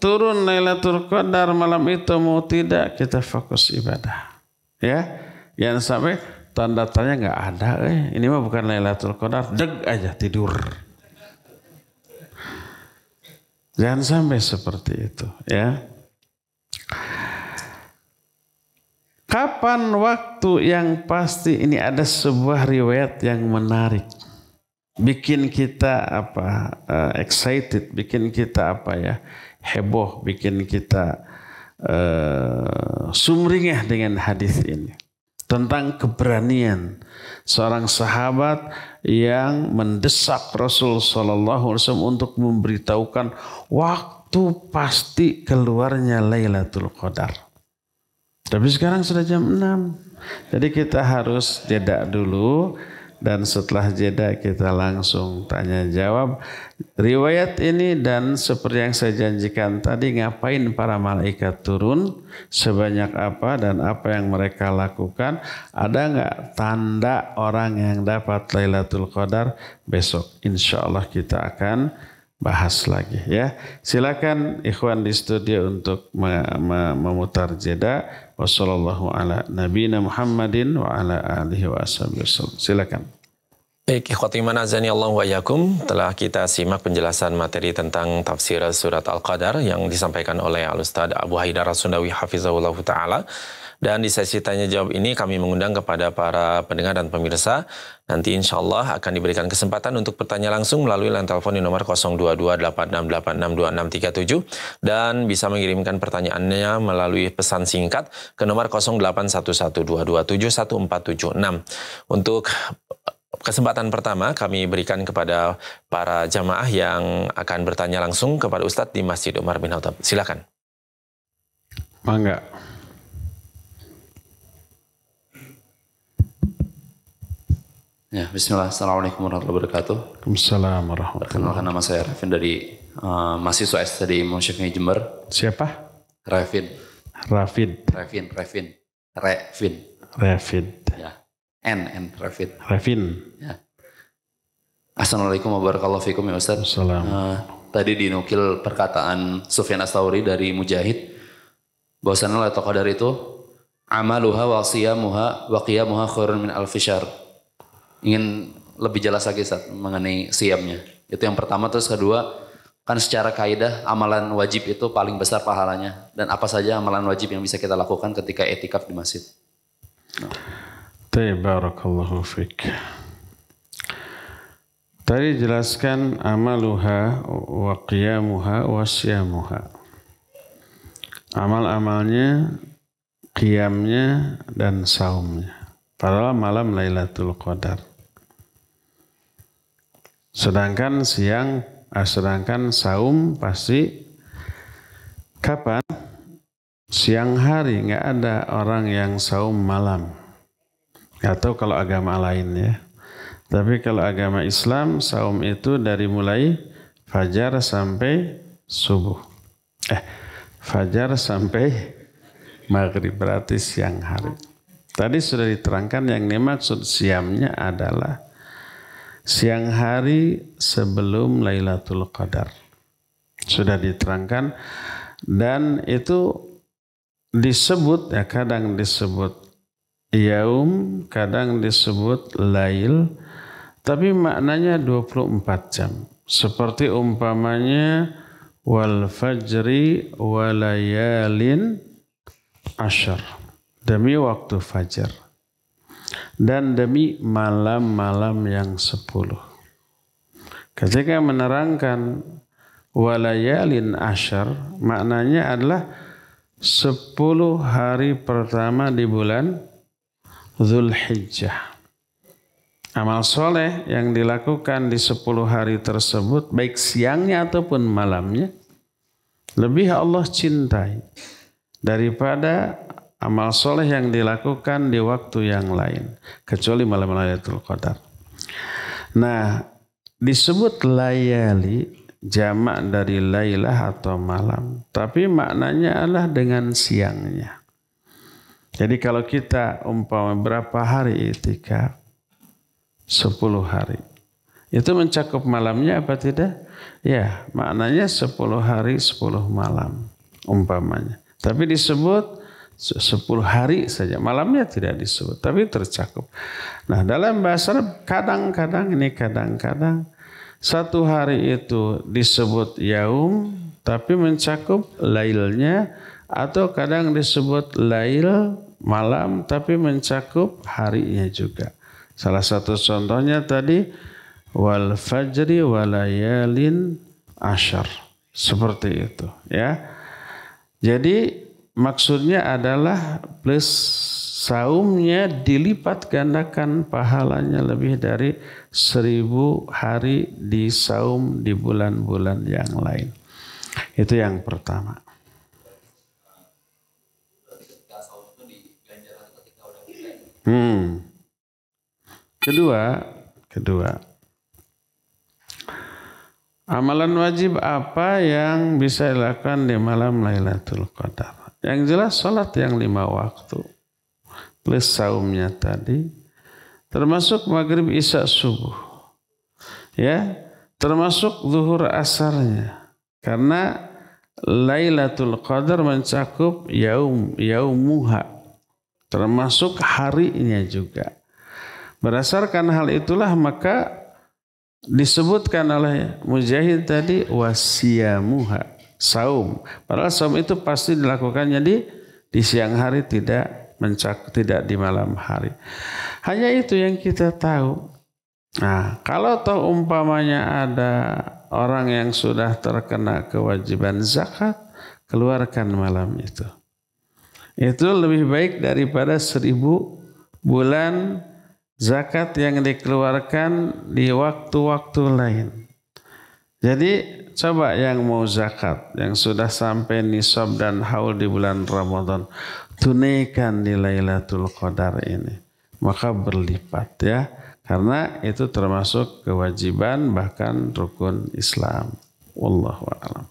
Speaker 1: turun Lailatul Qadar malam itu mau tidak kita fokus ibadah. Ya, yang sampai tanda tanya nggak ada. Eh, ini mah bukan Lailatul Qadar, deg aja tidur. Jangan sampai seperti itu, ya. Kapan waktu yang pasti ini ada sebuah riwayat yang menarik. Bikin kita apa uh, excited, bikin kita apa ya heboh, bikin kita uh, sumringah dengan hadis ini tentang keberanian seorang sahabat yang mendesak Rasul Shallallahu Alaihi Wasallam untuk memberitahukan waktu pasti keluarnya Lailatul Qadar. Tapi sekarang sudah jam 6. Jadi kita harus jeda dulu dan setelah jeda kita langsung tanya jawab riwayat ini dan seperti yang saya janjikan tadi ngapain para malaikat turun sebanyak apa dan apa yang mereka lakukan ada nggak tanda orang yang dapat Lailatul Qadar besok insya Allah kita akan bahas lagi ya. Silakan ikhwan di studio untuk memutar jeda Wassallallahu ala Silakan. Baik, Allah wa yakum. Telah kita simak penjelasan materi tentang tafsir surat Al-Qadar yang disampaikan oleh Al-Ustaz Abu Haidar Sundawi Hafizahullah Ta'ala. Dan di sesi tanya jawab ini kami mengundang kepada para pendengar dan pemirsa. Nanti insya Allah akan diberikan kesempatan untuk bertanya langsung melalui line telepon di nomor 0228686267 dan bisa mengirimkan pertanyaannya melalui pesan singkat ke nomor 08112271476 Untuk kesempatan pertama kami berikan kepada para jamaah yang akan bertanya langsung kepada Ustadz di Masjid Umar bin Khattab. Silakan. Mangga. Ya, bismillah. Assalamualaikum warahmatullahi wabarakatuh. Waalaikumsalam warahmatullahi wabarakatuh. Perkenalkan nama saya Raffin dari uh, mahasiswa STD Imam Syafi'i Jember. Siapa? Raffin. Raffin. Raffin. Raffin. Raffin. Raffin. Ya. N, N, Raffin. Raffin. Ya. Assalamualaikum warahmatullahi wabarakatuh ya Ustaz. Assalamualaikum. Uh, eh, tadi dinukil perkataan Sufyan Astauri dari Mujahid. Bahwasannya tokoh dari itu amaluha wa siyamuha wa qiyamuha khairun min al-fishar ingin lebih jelas lagi saat mengenai siamnya. Itu yang pertama. Terus kedua, kan secara kaidah amalan wajib itu paling besar pahalanya. Dan apa saja amalan wajib yang bisa kita lakukan ketika etikaf di masjid. Nah. Tabarakallahu no. fiqh. Tadi jelaskan amaluha wa qiyamuha wa syamuha. Amal-amalnya, qiyamnya, dan saumnya. Padahal malam Lailatul Qadar. Sedangkan siang, eh, sedangkan saum pasti kapan? Siang hari nggak ada orang yang saum malam. Atau kalau agama lain ya. Tapi kalau agama Islam, saum itu dari mulai fajar sampai subuh. Eh, fajar sampai maghrib berarti siang hari. Tadi sudah diterangkan yang dimaksud siamnya adalah siang hari sebelum Lailatul Qadar. Sudah diterangkan dan itu disebut ya kadang disebut yaum, kadang disebut lail, tapi maknanya 24 jam. Seperti umpamanya wal fajri walayalin ashar. Demi waktu fajar dan demi malam-malam yang sepuluh. Ketika menerangkan walayalin ashar, maknanya adalah sepuluh hari pertama di bulan Zulhijjah. Amal soleh yang dilakukan di sepuluh hari tersebut, baik siangnya ataupun malamnya, lebih Allah cintai daripada amal soleh yang dilakukan di waktu yang lain kecuali malam Lailatul Qadar. Nah, disebut layali jamak dari lailah atau malam, tapi maknanya adalah dengan siangnya. Jadi kalau kita umpama berapa hari itikaf? 10 hari. Itu mencakup malamnya apa tidak? Ya, maknanya 10 hari 10 malam umpamanya. Tapi disebut sepuluh hari saja. Malamnya tidak disebut, tapi tercakup. Nah, dalam bahasa kadang-kadang ini kadang-kadang satu hari itu disebut yaum, tapi mencakup lailnya, atau kadang disebut lail malam, tapi mencakup harinya juga. Salah satu contohnya tadi wal fajri walayalin ashar seperti itu ya. Jadi maksudnya adalah plus saumnya dilipat gandakan pahalanya lebih dari seribu hari di saum di bulan-bulan yang lain. Itu yang pertama. Hmm. Kedua, kedua. Amalan wajib apa yang bisa dilakukan di malam Lailatul Qadar? Yang jelas sholat yang lima waktu. Plus saumnya tadi. Termasuk maghrib isya subuh. Ya, termasuk zuhur asarnya. Karena Lailatul Qadar mencakup yaum yaumuha termasuk harinya juga. Berdasarkan hal itulah maka disebutkan oleh Mujahid tadi wasiyamuha saum. Padahal saum itu pasti dilakukan jadi di siang hari tidak mencak tidak di malam hari. Hanya itu yang kita tahu. Nah, kalau tahu umpamanya ada orang yang sudah terkena kewajiban zakat, keluarkan malam itu. Itu lebih baik daripada seribu bulan zakat yang dikeluarkan di waktu-waktu lain. Jadi Coba yang mau zakat, yang sudah sampai nisab dan haul di bulan Ramadan, tunaikan di Lailatul Qadar ini. Maka berlipat ya, karena itu termasuk kewajiban bahkan rukun Islam. Wallahu a'lam.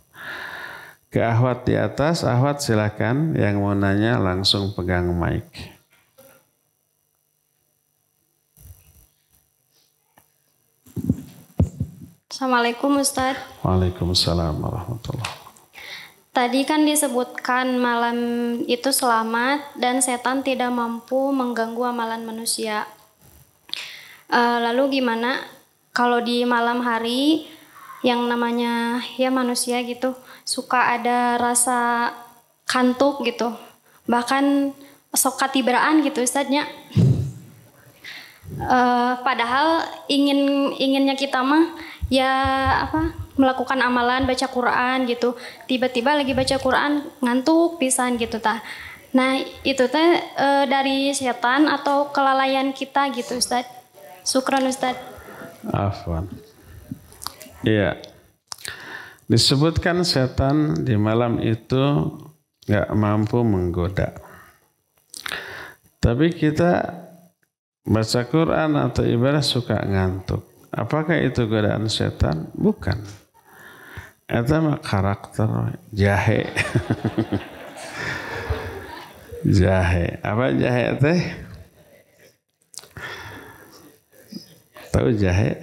Speaker 1: Ke Ahwat di atas, Ahwat silakan yang mau nanya langsung pegang mic. Assalamualaikum Ustaz. Waalaikumsalam warahmatullahi Tadi kan disebutkan malam itu selamat dan setan tidak mampu mengganggu amalan manusia. E, lalu gimana kalau di malam hari yang namanya ya manusia gitu suka ada rasa kantuk gitu bahkan sok katibraan gitu Ustaznya. E, padahal ingin inginnya kita mah ya apa melakukan amalan baca Quran gitu tiba-tiba lagi baca Quran ngantuk pisan gitu tah nah itu teh eh, dari setan atau kelalaian kita gitu Ustaz Sukron Ustaz Afwan iya disebutkan setan di malam itu nggak mampu menggoda tapi kita baca Quran atau ibadah suka ngantuk Apakah itu godaan setan? Bukan. Itu mah karakter jahe. jahe. Apa jahe teh? Tahu jahe?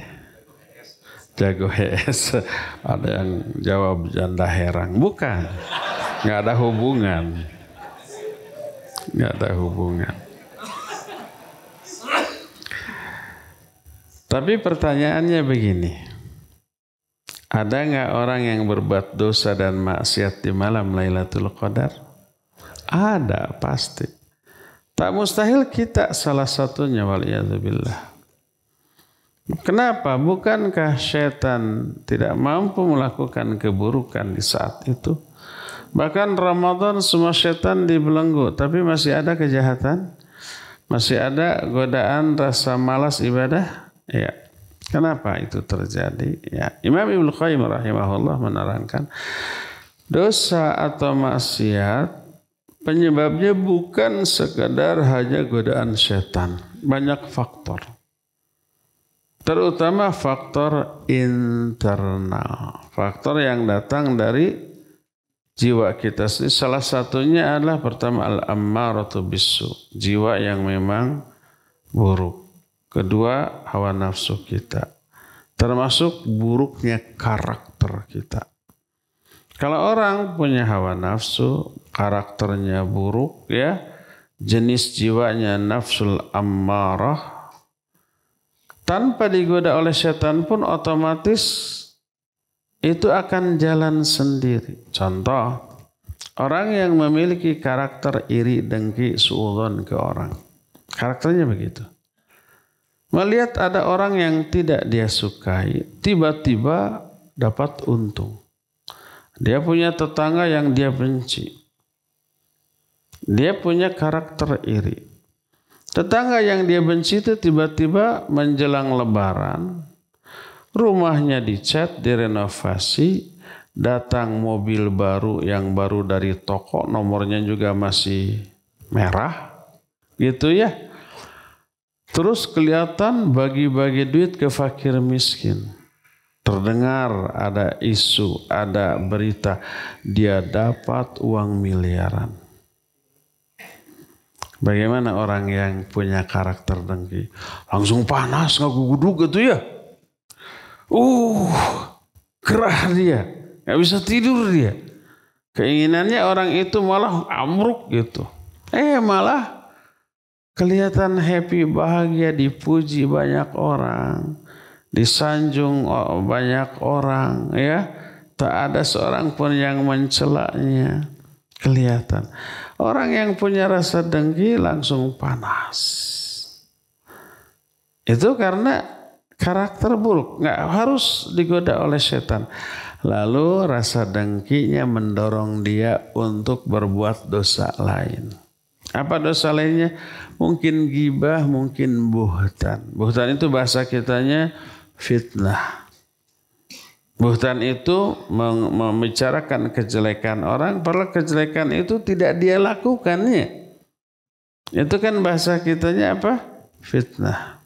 Speaker 1: Jago HS. Ada yang jawab janda herang. Bukan. Nggak ada hubungan. Nggak ada hubungan. Tapi pertanyaannya begini. Ada nggak orang yang berbuat dosa dan maksiat di malam Lailatul Qadar? Ada pasti. Tak mustahil kita salah satunya waliyadzubillah. Kenapa? Bukankah setan tidak mampu melakukan keburukan di saat itu? Bahkan Ramadan semua setan dibelenggu, tapi masih ada kejahatan, masih ada godaan rasa malas ibadah, Ya. Kenapa itu terjadi? Ya, Imam Ibnu Qayyim rahimahullah menerangkan dosa atau maksiat penyebabnya bukan sekedar hanya godaan setan, banyak faktor. Terutama faktor internal, faktor yang datang dari jiwa kita sendiri. Salah satunya adalah pertama al-ammaratu bisu, jiwa yang memang buruk. Kedua, hawa nafsu kita. Termasuk buruknya karakter kita. Kalau orang punya hawa nafsu, karakternya buruk ya, jenis jiwanya nafsul ammarah, tanpa digoda oleh setan pun otomatis itu akan jalan sendiri. Contoh, orang yang memiliki karakter iri, dengki, suudon ke orang. Karakternya begitu. Melihat ada orang yang tidak dia sukai, tiba-tiba dapat untung. Dia punya tetangga yang dia benci. Dia punya karakter iri. Tetangga yang dia benci itu tiba-tiba menjelang lebaran, rumahnya dicat, direnovasi, datang mobil baru yang baru dari toko, nomornya juga masih merah. Gitu ya. Terus kelihatan bagi-bagi duit ke fakir miskin. Terdengar ada isu, ada berita. Dia dapat uang miliaran. Bagaimana orang yang punya karakter dengki? Langsung panas, nggak guguduk gitu ya. Uh, gerah dia. Nggak bisa tidur dia. Keinginannya orang itu malah amruk gitu. Eh malah Kelihatan happy, bahagia, dipuji banyak orang, disanjung oh, banyak orang, ya. Tak ada seorang pun yang mencelaknya. Kelihatan. Orang yang punya rasa dengki langsung panas. Itu karena karakter buruk. Nggak harus digoda oleh setan. Lalu rasa dengkinya mendorong dia untuk berbuat dosa lain. Apa dosa lainnya? Mungkin gibah, mungkin buhtan. Buhtan itu bahasa kitanya fitnah. Buhtan itu membicarakan kejelekan orang, padahal kejelekan itu tidak dia lakukannya. Itu kan bahasa kitanya apa? Fitnah.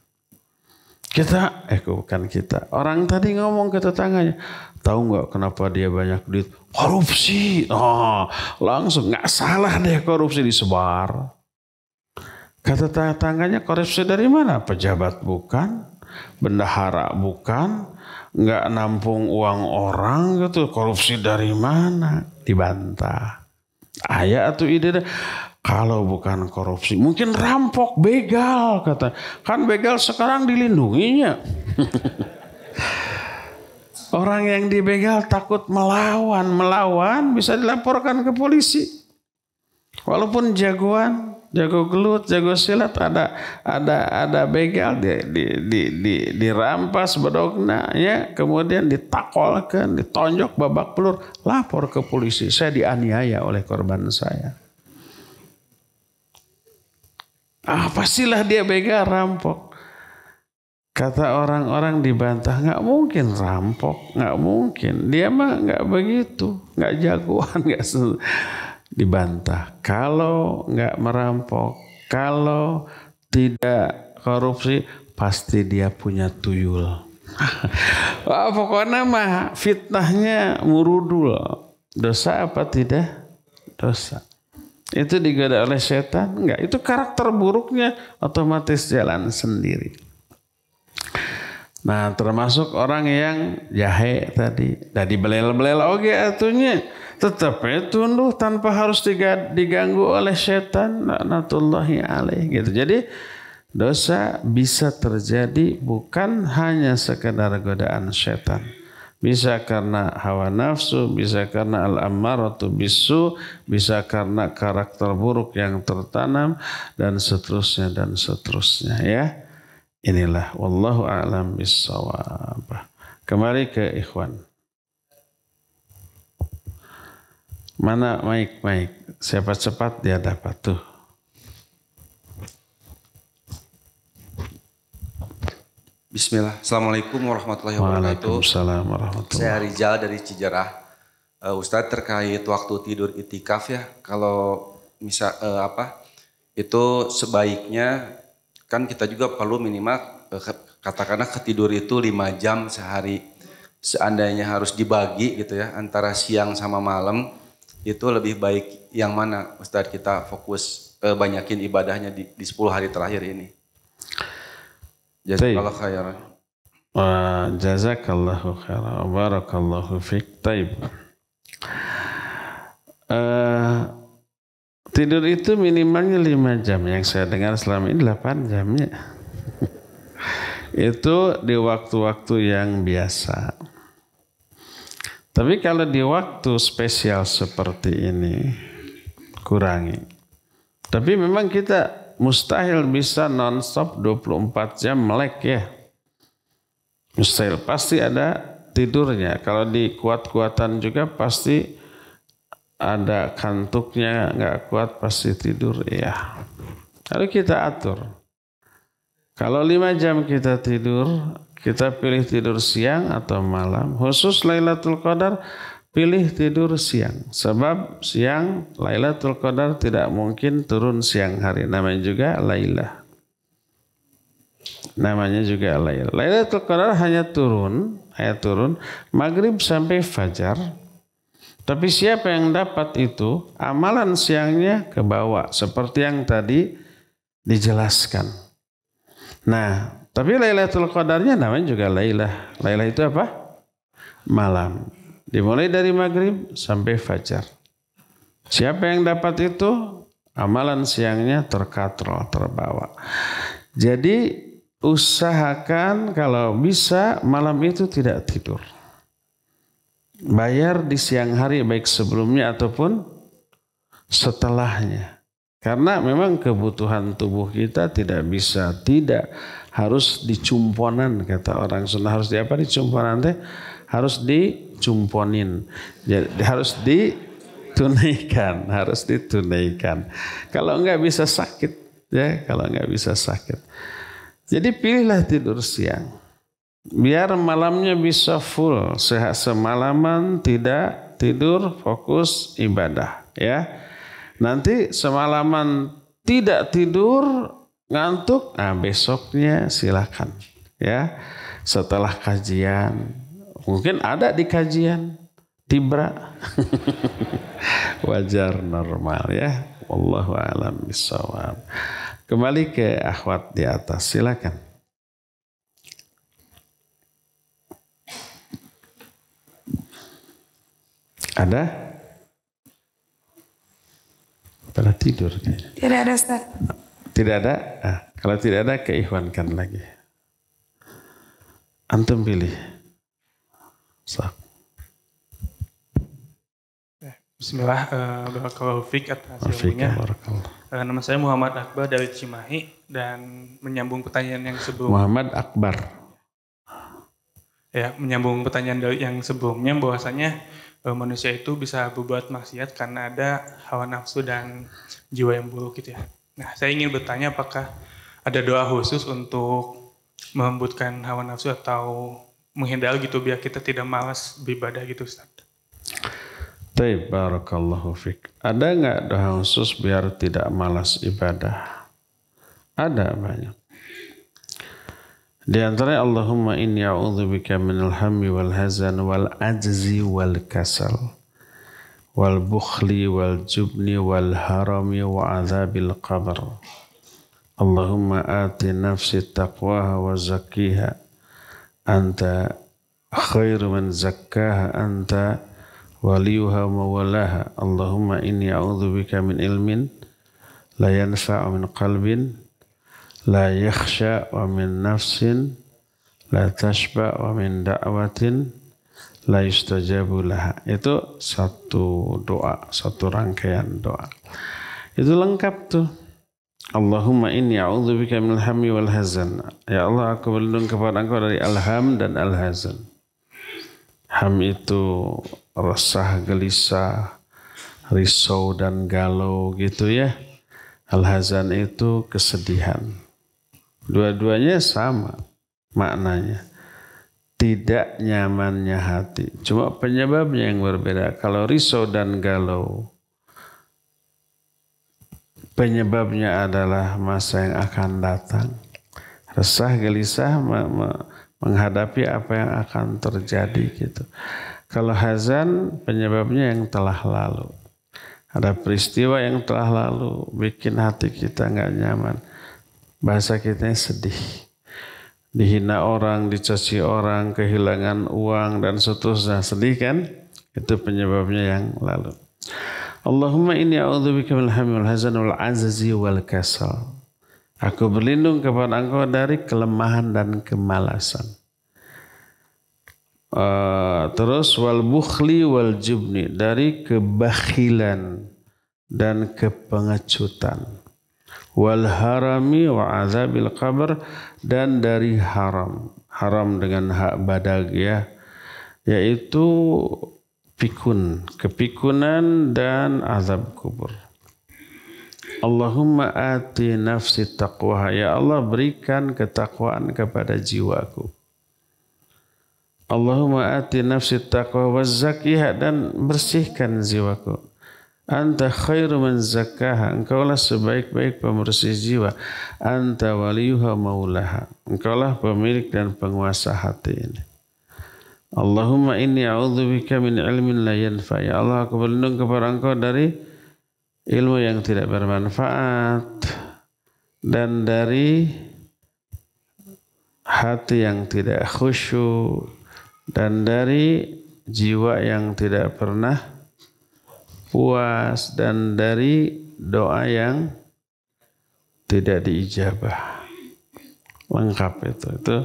Speaker 1: Kita, eh bukan kita. Orang tadi ngomong ke tetangganya, Tahu nggak kenapa dia banyak duit? Korupsi. Oh, langsung nggak salah deh korupsi disebar. Kata tangannya korupsi dari mana? Pejabat bukan, bendahara bukan, nggak nampung uang orang gitu. Korupsi dari mana? Dibantah. Ayah atau ide deh. Kalau bukan korupsi, mungkin rampok, begal kata. Kan begal sekarang dilindunginya. Orang yang dibegal takut melawan, melawan bisa dilaporkan ke polisi. Walaupun jagoan, jago gelut, jago silat ada ada ada begal di di di, di dirampas bedogna ya, kemudian ditakolkan, ditonjok babak pelur, lapor ke polisi. Saya dianiaya oleh korban saya. Ah, pastilah dia begal rampok. Kata orang-orang dibantah, nggak mungkin rampok, nggak mungkin. Dia mah nggak begitu, nggak jagoan, nggak dibantah. Kalau nggak merampok, kalau tidak korupsi, pasti dia punya tuyul. Wah, pokoknya mah fitnahnya murudul. Dosa apa tidak? Dosa. Itu digoda oleh setan? Enggak. Itu karakter buruknya otomatis jalan sendiri. Nah termasuk orang yang jahe tadi. dari belel-belel oke okay, atunya. tetapi ya, tunduh tanpa harus diganggu oleh setan. Laknatullahi alaih gitu. Jadi dosa bisa terjadi bukan hanya sekedar godaan setan. Bisa karena hawa nafsu, bisa karena al-ammaratu bisu, bisa karena karakter buruk yang tertanam, dan seterusnya, dan seterusnya ya inilah wallahu a'lam bissawab. Kembali ke ikhwan. Mana baik baik, Siapa cepat dia dapat tuh. Bismillah. Assalamualaikum warahmatullahi wabarakatuh. Waalaikumsalam warahmatullahi Saya Rizal dari Cijerah. Uh, Ustadz terkait waktu tidur itikaf ya, kalau misal uh, apa itu sebaiknya kan kita juga perlu minimal eh, katakanlah ketidur itu 5 jam sehari. Seandainya harus dibagi gitu ya antara siang sama malam itu lebih baik yang mana Ustadz kita fokus eh, banyakin ibadahnya di, di 10 hari terakhir ini. Jazakallah khairan. Jazakallah jazakallahu khairan. Barakallahu Taib. Eh, Tidur itu minimalnya 5 jam. Yang saya dengar selama ini 8 jamnya. itu di waktu-waktu yang biasa. Tapi kalau di waktu spesial seperti ini, kurangi. Tapi memang kita mustahil bisa nonstop 24 jam melek ya. Mustahil. Pasti ada tidurnya. Kalau di kuat-kuatan juga pasti ada kantuknya nggak kuat pasti tidur ya lalu kita atur kalau lima jam kita tidur kita pilih tidur siang atau malam khusus Lailatul Qadar pilih tidur siang sebab siang Lailatul Qadar tidak mungkin turun siang hari namanya juga Lailah namanya juga Lailah Lailatul Qadar hanya turun hanya turun maghrib sampai fajar tapi siapa yang dapat itu, amalan siangnya ke bawah seperti yang tadi dijelaskan. Nah, tapi Lailatul Qadarnya namanya juga Lailah. Lailah itu apa? Malam. Dimulai dari maghrib sampai fajar. Siapa yang dapat itu, amalan siangnya terkatrol, terbawa. Jadi usahakan kalau bisa malam itu tidak tidur bayar di siang hari baik sebelumnya ataupun setelahnya. Karena memang kebutuhan tubuh kita tidak bisa tidak harus dicumponan kata orang sunnah harus di apa dicumponan teh harus dicumponin jadi harus ditunaikan harus ditunaikan kalau enggak bisa sakit ya kalau enggak bisa sakit jadi pilihlah tidur siang biar malamnya bisa full sehat semalaman tidak tidur fokus ibadah ya nanti semalaman tidak tidur ngantuk nah besoknya silakan ya setelah kajian mungkin ada di kajian tibra wajar normal ya wallahu alam bisawab kembali ke akhwat di atas silakan Ada? Pada tidur kayaknya.
Speaker 2: Tidak ada Ustaz.
Speaker 1: Tidak ada? Nah, kalau tidak ada keihwankan lagi. Antum pilih. Sok.
Speaker 2: Eh, bismillah, eh, barakallahu fiqh atas ilmunya. Eh, nama saya Muhammad Akbar dari Cimahi dan menyambung pertanyaan yang sebelum Muhammad Akbar. Ya, menyambung pertanyaan dari yang sebelumnya bahwasanya Eh, manusia itu bisa berbuat maksiat karena ada hawa nafsu dan jiwa yang buruk gitu ya. Nah, saya ingin bertanya apakah ada doa khusus untuk membutkan hawa nafsu atau menghindar gitu biar kita tidak malas beribadah gitu Ustaz.
Speaker 1: Baik, barakallahu fik. Ada nggak doa khusus biar tidak malas ibadah? Ada banyak. Di antara Allahumma inni bika minal hammi wal hazan wal ajzi wal kasal wal bukhli wal jubni wal harami wa azabil qabr. Allahumma ati nafsi taqwaha wa zakkiha anta khairu man zakkaha anta waliyuha mawalaha. Allahumma inni bika min ilmin la yanfa'u min qalbin la yakhsha wa min nafsin la tashba wa min da'watin la yustajabu laha. Itu satu doa, satu rangkaian doa. Itu lengkap tuh. Allahumma inni a'udzubika minal hammi wal hazan. Ya Allah, aku berlindung kepada Engkau dari alham dan alhazan. Ham itu resah, gelisah, risau dan galau gitu ya. Alhazan itu kesedihan. Dua-duanya sama maknanya. Tidak nyamannya hati. Cuma penyebabnya yang berbeda. Kalau risau dan galau, penyebabnya adalah masa yang akan datang. Resah, gelisah menghadapi apa yang akan terjadi gitu. Kalau hazan penyebabnya yang telah lalu. Ada peristiwa yang telah lalu bikin hati kita nggak nyaman. Bahasa kita sedih. Dihina orang, dicaci orang, kehilangan uang dan seterusnya. Sedih kan? Itu penyebabnya yang lalu. Allahumma inni a'udzubika min hamil hazan wal azazi wal kasal. Aku berlindung kepada engkau dari kelemahan dan kemalasan. Uh, terus wal bukhli wal jubni dari kebakhilan dan kepengecutan wal harami wa azabil qabr dan dari haram. Haram dengan hak badag ya. Yaitu pikun, kepikunan dan azab kubur. Allahumma ati nafsi taqwa. Ya Allah berikan ketakwaan kepada jiwaku. Allahumma ati nafsi taqwa wa dan bersihkan jiwaku. Anta khairu man zakkaha. Engkaulah sebaik-baik pembersih jiwa. Anta waliyuha maulaha. Engkaulah pemilik dan penguasa hati ini. Allahumma inni a'udzubika min ilmin la yanfa. Ya Allah, aku berlindung kepada Engkau dari ilmu yang tidak bermanfaat dan dari hati yang tidak khusyuk dan dari jiwa yang tidak pernah puas dan dari doa yang tidak diijabah. Lengkap itu. Itu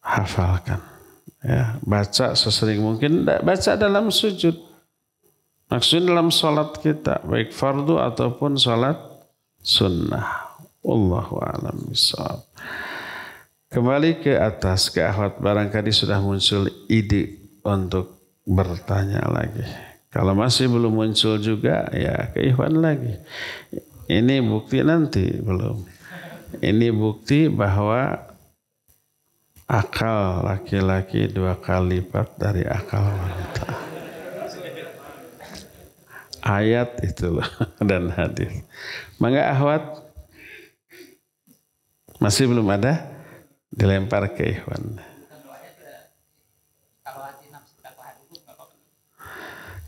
Speaker 1: hafalkan. Ya, baca sesering mungkin. Baca dalam sujud. Maksudnya dalam sholat kita. Baik fardu ataupun sholat sunnah. Allahu alam Kembali ke atas, ke akhwat. Barangkali sudah muncul ide untuk bertanya lagi. Kalau masih belum muncul juga, ya keikhwan lagi. Ini bukti nanti belum. Ini bukti bahwa akal laki-laki dua kali lipat dari akal wanita. Ayat itu loh dan hadis. Mangga ahwat masih belum ada dilempar ke Ikhwan.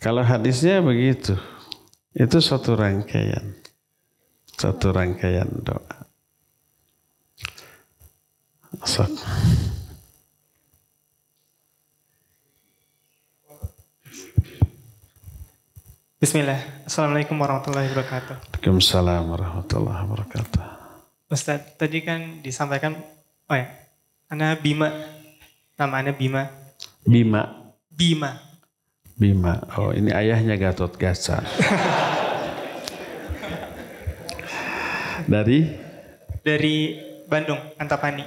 Speaker 1: Kalau hadisnya begitu, itu suatu rangkaian, suatu rangkaian doa. Asal.
Speaker 2: Bismillah. Assalamualaikum warahmatullahi wabarakatuh.
Speaker 1: Waalaikumsalam warahmatullahi wabarakatuh.
Speaker 2: Ustaz, tadi kan disampaikan, oh ya, Ana Bima, nama Ana
Speaker 1: Bima. Bima. Bima. Bima. Oh, ini ayahnya Gatot Kaca. Dari?
Speaker 2: Dari Bandung, Antapani.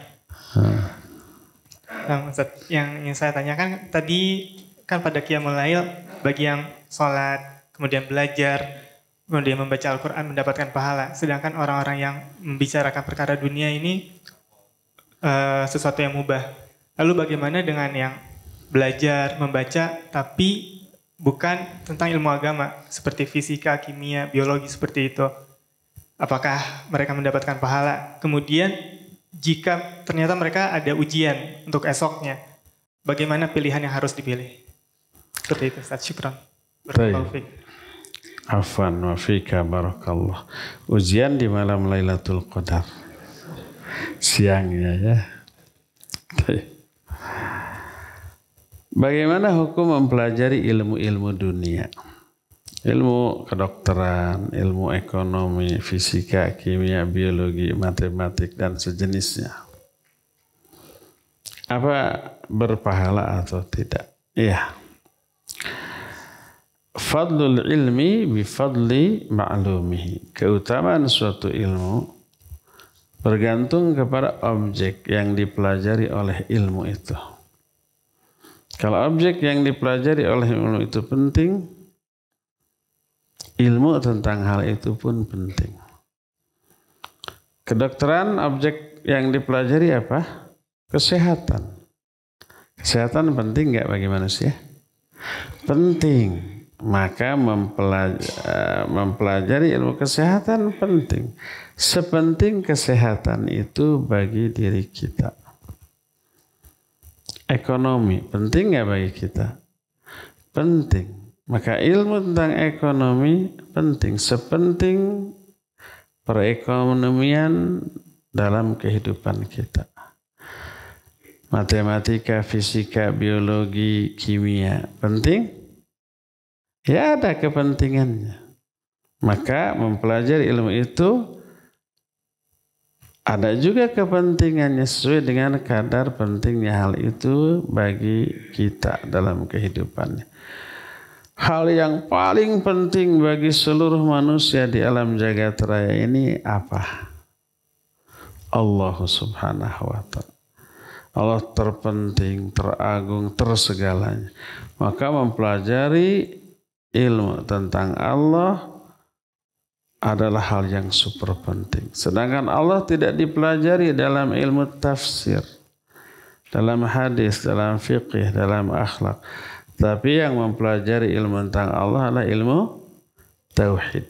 Speaker 2: Hmm. Nah, yang ingin saya tanyakan tadi kan pada Kia Lail bagi yang sholat, kemudian belajar, kemudian membaca Al-Quran mendapatkan pahala. Sedangkan orang-orang yang membicarakan perkara dunia ini uh, sesuatu yang mubah. Lalu bagaimana dengan yang belajar membaca tapi bukan tentang ilmu agama seperti fisika, kimia, biologi seperti itu. Apakah mereka mendapatkan pahala? Kemudian jika ternyata mereka ada ujian untuk esoknya, bagaimana pilihan yang harus dipilih? Seperti itu, Ustaz. Syukran.
Speaker 1: Afan wa fika barakallah. Ujian di malam Lailatul Qadar. Siangnya ya. Baik. Bagaimana hukum mempelajari ilmu-ilmu dunia? Ilmu kedokteran, ilmu ekonomi, fisika, kimia, biologi, matematik, dan sejenisnya. Apa berpahala atau tidak? Iya. Fadlul ilmi bifadli ma'lumihi. Keutamaan suatu ilmu bergantung kepada objek yang dipelajari oleh ilmu itu. Kalau objek yang dipelajari oleh ilmu itu penting, ilmu tentang hal itu pun penting. Kedokteran objek yang dipelajari apa? Kesehatan. Kesehatan penting nggak bagi manusia? Penting. Maka mempelajari, eh, mempelajari ilmu kesehatan penting. Sepenting kesehatan itu bagi diri kita ekonomi penting nggak bagi kita? Penting. Maka ilmu tentang ekonomi penting, sepenting perekonomian dalam kehidupan kita. Matematika, fisika, biologi, kimia penting? Ya ada kepentingannya. Maka mempelajari ilmu itu ada juga kepentingannya sesuai dengan kadar pentingnya hal itu bagi kita dalam kehidupannya. Hal yang paling penting bagi seluruh manusia di alam jagat raya ini apa? Allah subhanahu wa ta'ala. Allah terpenting, teragung, tersegalanya. Maka mempelajari ilmu tentang Allah adalah hal yang super penting. Sedangkan Allah tidak dipelajari dalam ilmu tafsir, dalam hadis, dalam fiqih, dalam akhlak. Tapi yang mempelajari ilmu tentang Allah adalah ilmu tauhid.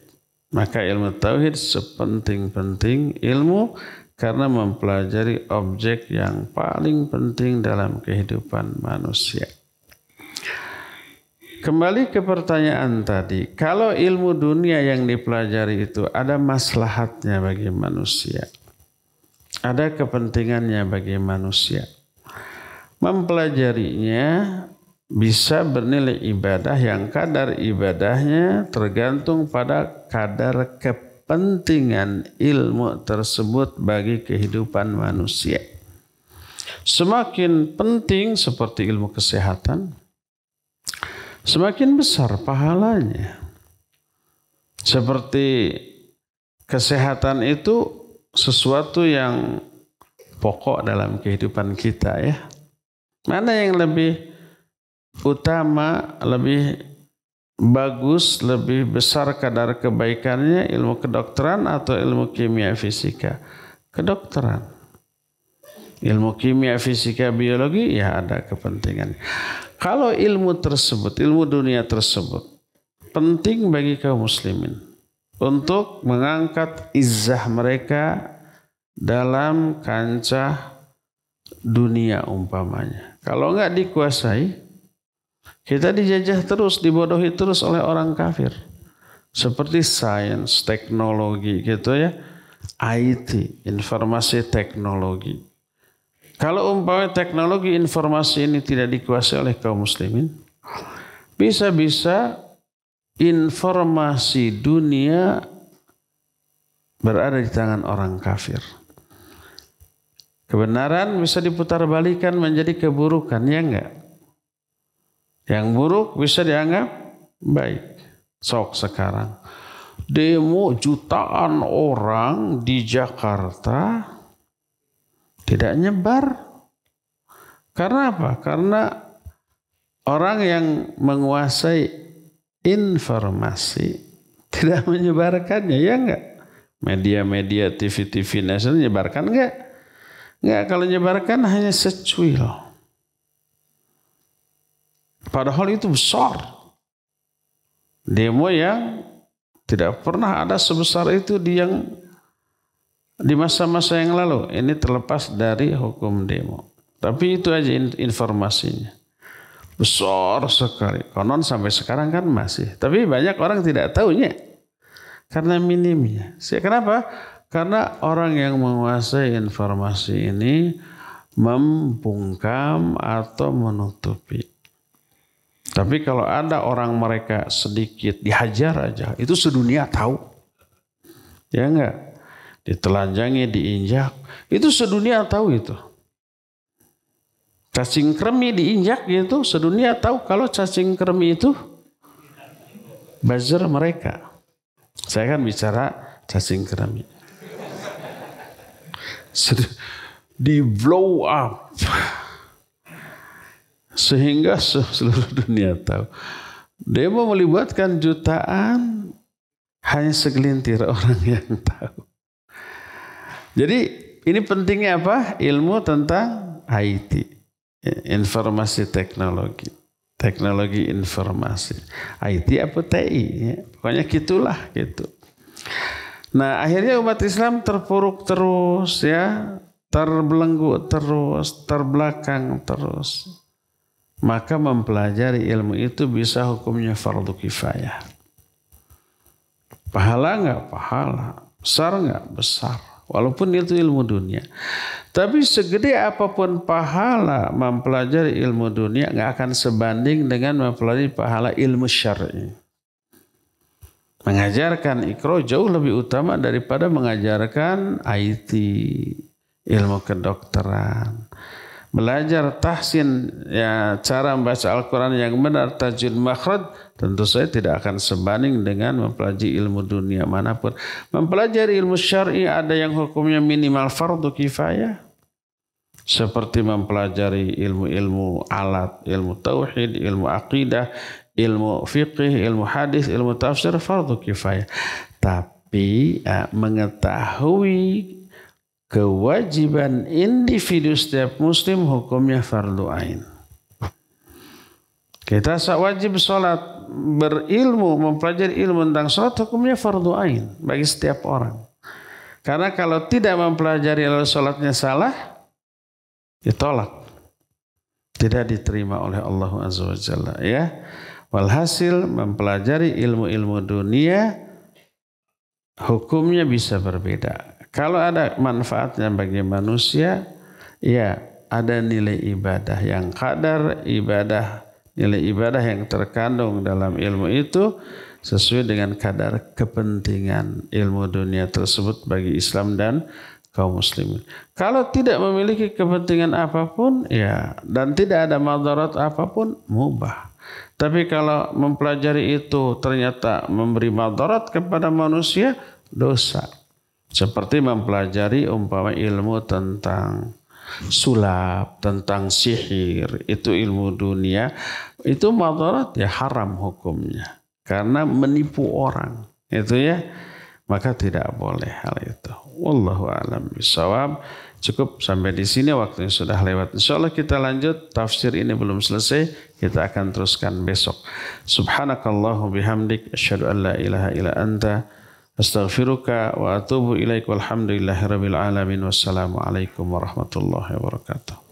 Speaker 1: Maka ilmu tauhid sepenting-penting ilmu karena mempelajari objek yang paling penting dalam kehidupan manusia. Kembali ke pertanyaan tadi, kalau ilmu dunia yang dipelajari itu ada maslahatnya bagi manusia. Ada kepentingannya bagi manusia. Mempelajarinya bisa bernilai ibadah yang kadar ibadahnya tergantung pada kadar kepentingan ilmu tersebut bagi kehidupan manusia. Semakin penting seperti ilmu kesehatan, semakin besar pahalanya. Seperti kesehatan itu sesuatu yang pokok dalam kehidupan kita ya. Mana yang lebih utama, lebih bagus, lebih besar kadar kebaikannya ilmu kedokteran atau ilmu kimia fisika? Kedokteran ilmu kimia, fisika, biologi ya ada kepentingan. Kalau ilmu tersebut, ilmu dunia tersebut penting bagi kaum muslimin untuk mengangkat izah mereka dalam kancah dunia umpamanya. Kalau nggak dikuasai, kita dijajah terus, dibodohi terus oleh orang kafir. Seperti sains, teknologi gitu ya. IT, informasi teknologi. Kalau umpamanya teknologi informasi ini tidak dikuasai oleh kaum muslimin, bisa-bisa informasi dunia berada di tangan orang kafir. Kebenaran bisa diputarbalikkan menjadi keburukan, ya enggak? Yang buruk bisa dianggap baik. Sok sekarang. Demo jutaan orang di Jakarta tidak nyebar. Karena apa? Karena orang yang menguasai informasi tidak menyebarkannya, ya enggak? Media-media TV-TV nasional menyebarkan enggak? Enggak, kalau menyebarkan hanya secuil. Padahal itu besar. Demo yang tidak pernah ada sebesar itu di yang di masa-masa yang lalu ini terlepas dari hukum demo. Tapi itu aja informasinya. Besar sekali. Konon sampai sekarang kan masih. Tapi banyak orang tidak tahunya. Karena minimnya. Kenapa? Karena orang yang menguasai informasi ini membungkam atau menutupi. Tapi kalau ada orang mereka sedikit dihajar aja, itu sedunia tahu. Ya enggak? ditelanjangi, diinjak. Itu sedunia tahu itu. Cacing kremi diinjak gitu, sedunia tahu kalau cacing kremi itu buzzer mereka. Saya kan bicara cacing kremi. Di blow up. Sehingga seluruh dunia tahu. demo melibatkan jutaan hanya segelintir orang yang tahu. Jadi ini pentingnya apa? Ilmu tentang IT. Informasi teknologi. Teknologi informasi. IT apa TI. Ya. Pokoknya gitulah gitu. Nah akhirnya umat Islam terpuruk terus ya. Terbelenggu terus. Terbelakang terus. Maka mempelajari ilmu itu bisa hukumnya fardu kifayah. Pahala enggak? pahala, besar nggak besar. Walaupun itu ilmu dunia. Tapi segede apapun pahala mempelajari ilmu dunia nggak akan sebanding dengan mempelajari pahala ilmu syar'i. Mengajarkan ikro jauh lebih utama daripada mengajarkan IT, ilmu kedokteran belajar tahsin ya cara membaca Al-Qur'an yang benar tajwid makhraj tentu saya tidak akan sebanding dengan mempelajari ilmu dunia manapun. Mempelajari ilmu syar'i ada yang hukumnya minimal fardu kifayah seperti mempelajari ilmu-ilmu alat, ilmu tauhid, ilmu akidah, ilmu fiqih, ilmu hadis, ilmu tafsir fardu kifayah. Tapi eh, mengetahui kewajiban individu setiap muslim hukumnya fardu ain. Kita wajib sholat berilmu, mempelajari ilmu tentang sholat hukumnya fardu ain bagi setiap orang. Karena kalau tidak mempelajari lalu sholatnya salah, ditolak. Tidak diterima oleh Allah Azza Wajalla. Ya. Walhasil mempelajari ilmu-ilmu dunia, hukumnya bisa berbeda. Kalau ada manfaatnya bagi manusia, ya ada nilai ibadah yang kadar ibadah nilai ibadah yang terkandung dalam ilmu itu sesuai dengan kadar kepentingan ilmu dunia tersebut bagi Islam dan kaum muslimin. Kalau tidak memiliki kepentingan apapun ya dan tidak ada madarat apapun mubah. Tapi kalau mempelajari itu ternyata memberi madarat kepada manusia dosa. Seperti mempelajari umpama ilmu tentang sulap, tentang sihir, itu ilmu dunia, itu madarat ya haram hukumnya. Karena menipu orang. Itu ya maka tidak boleh hal itu. Wallahu a'lam bisawab. Cukup sampai di sini waktunya sudah lewat. Insya Allah kita lanjut tafsir ini belum selesai. Kita akan teruskan besok. Subhanakallahu bihamdik. Shalallahu an la ilaha Astaghfiruka wa atubu ilaik walhamdulillahi rabbil alamin. alaikum warahmatullahi wabarakatuh.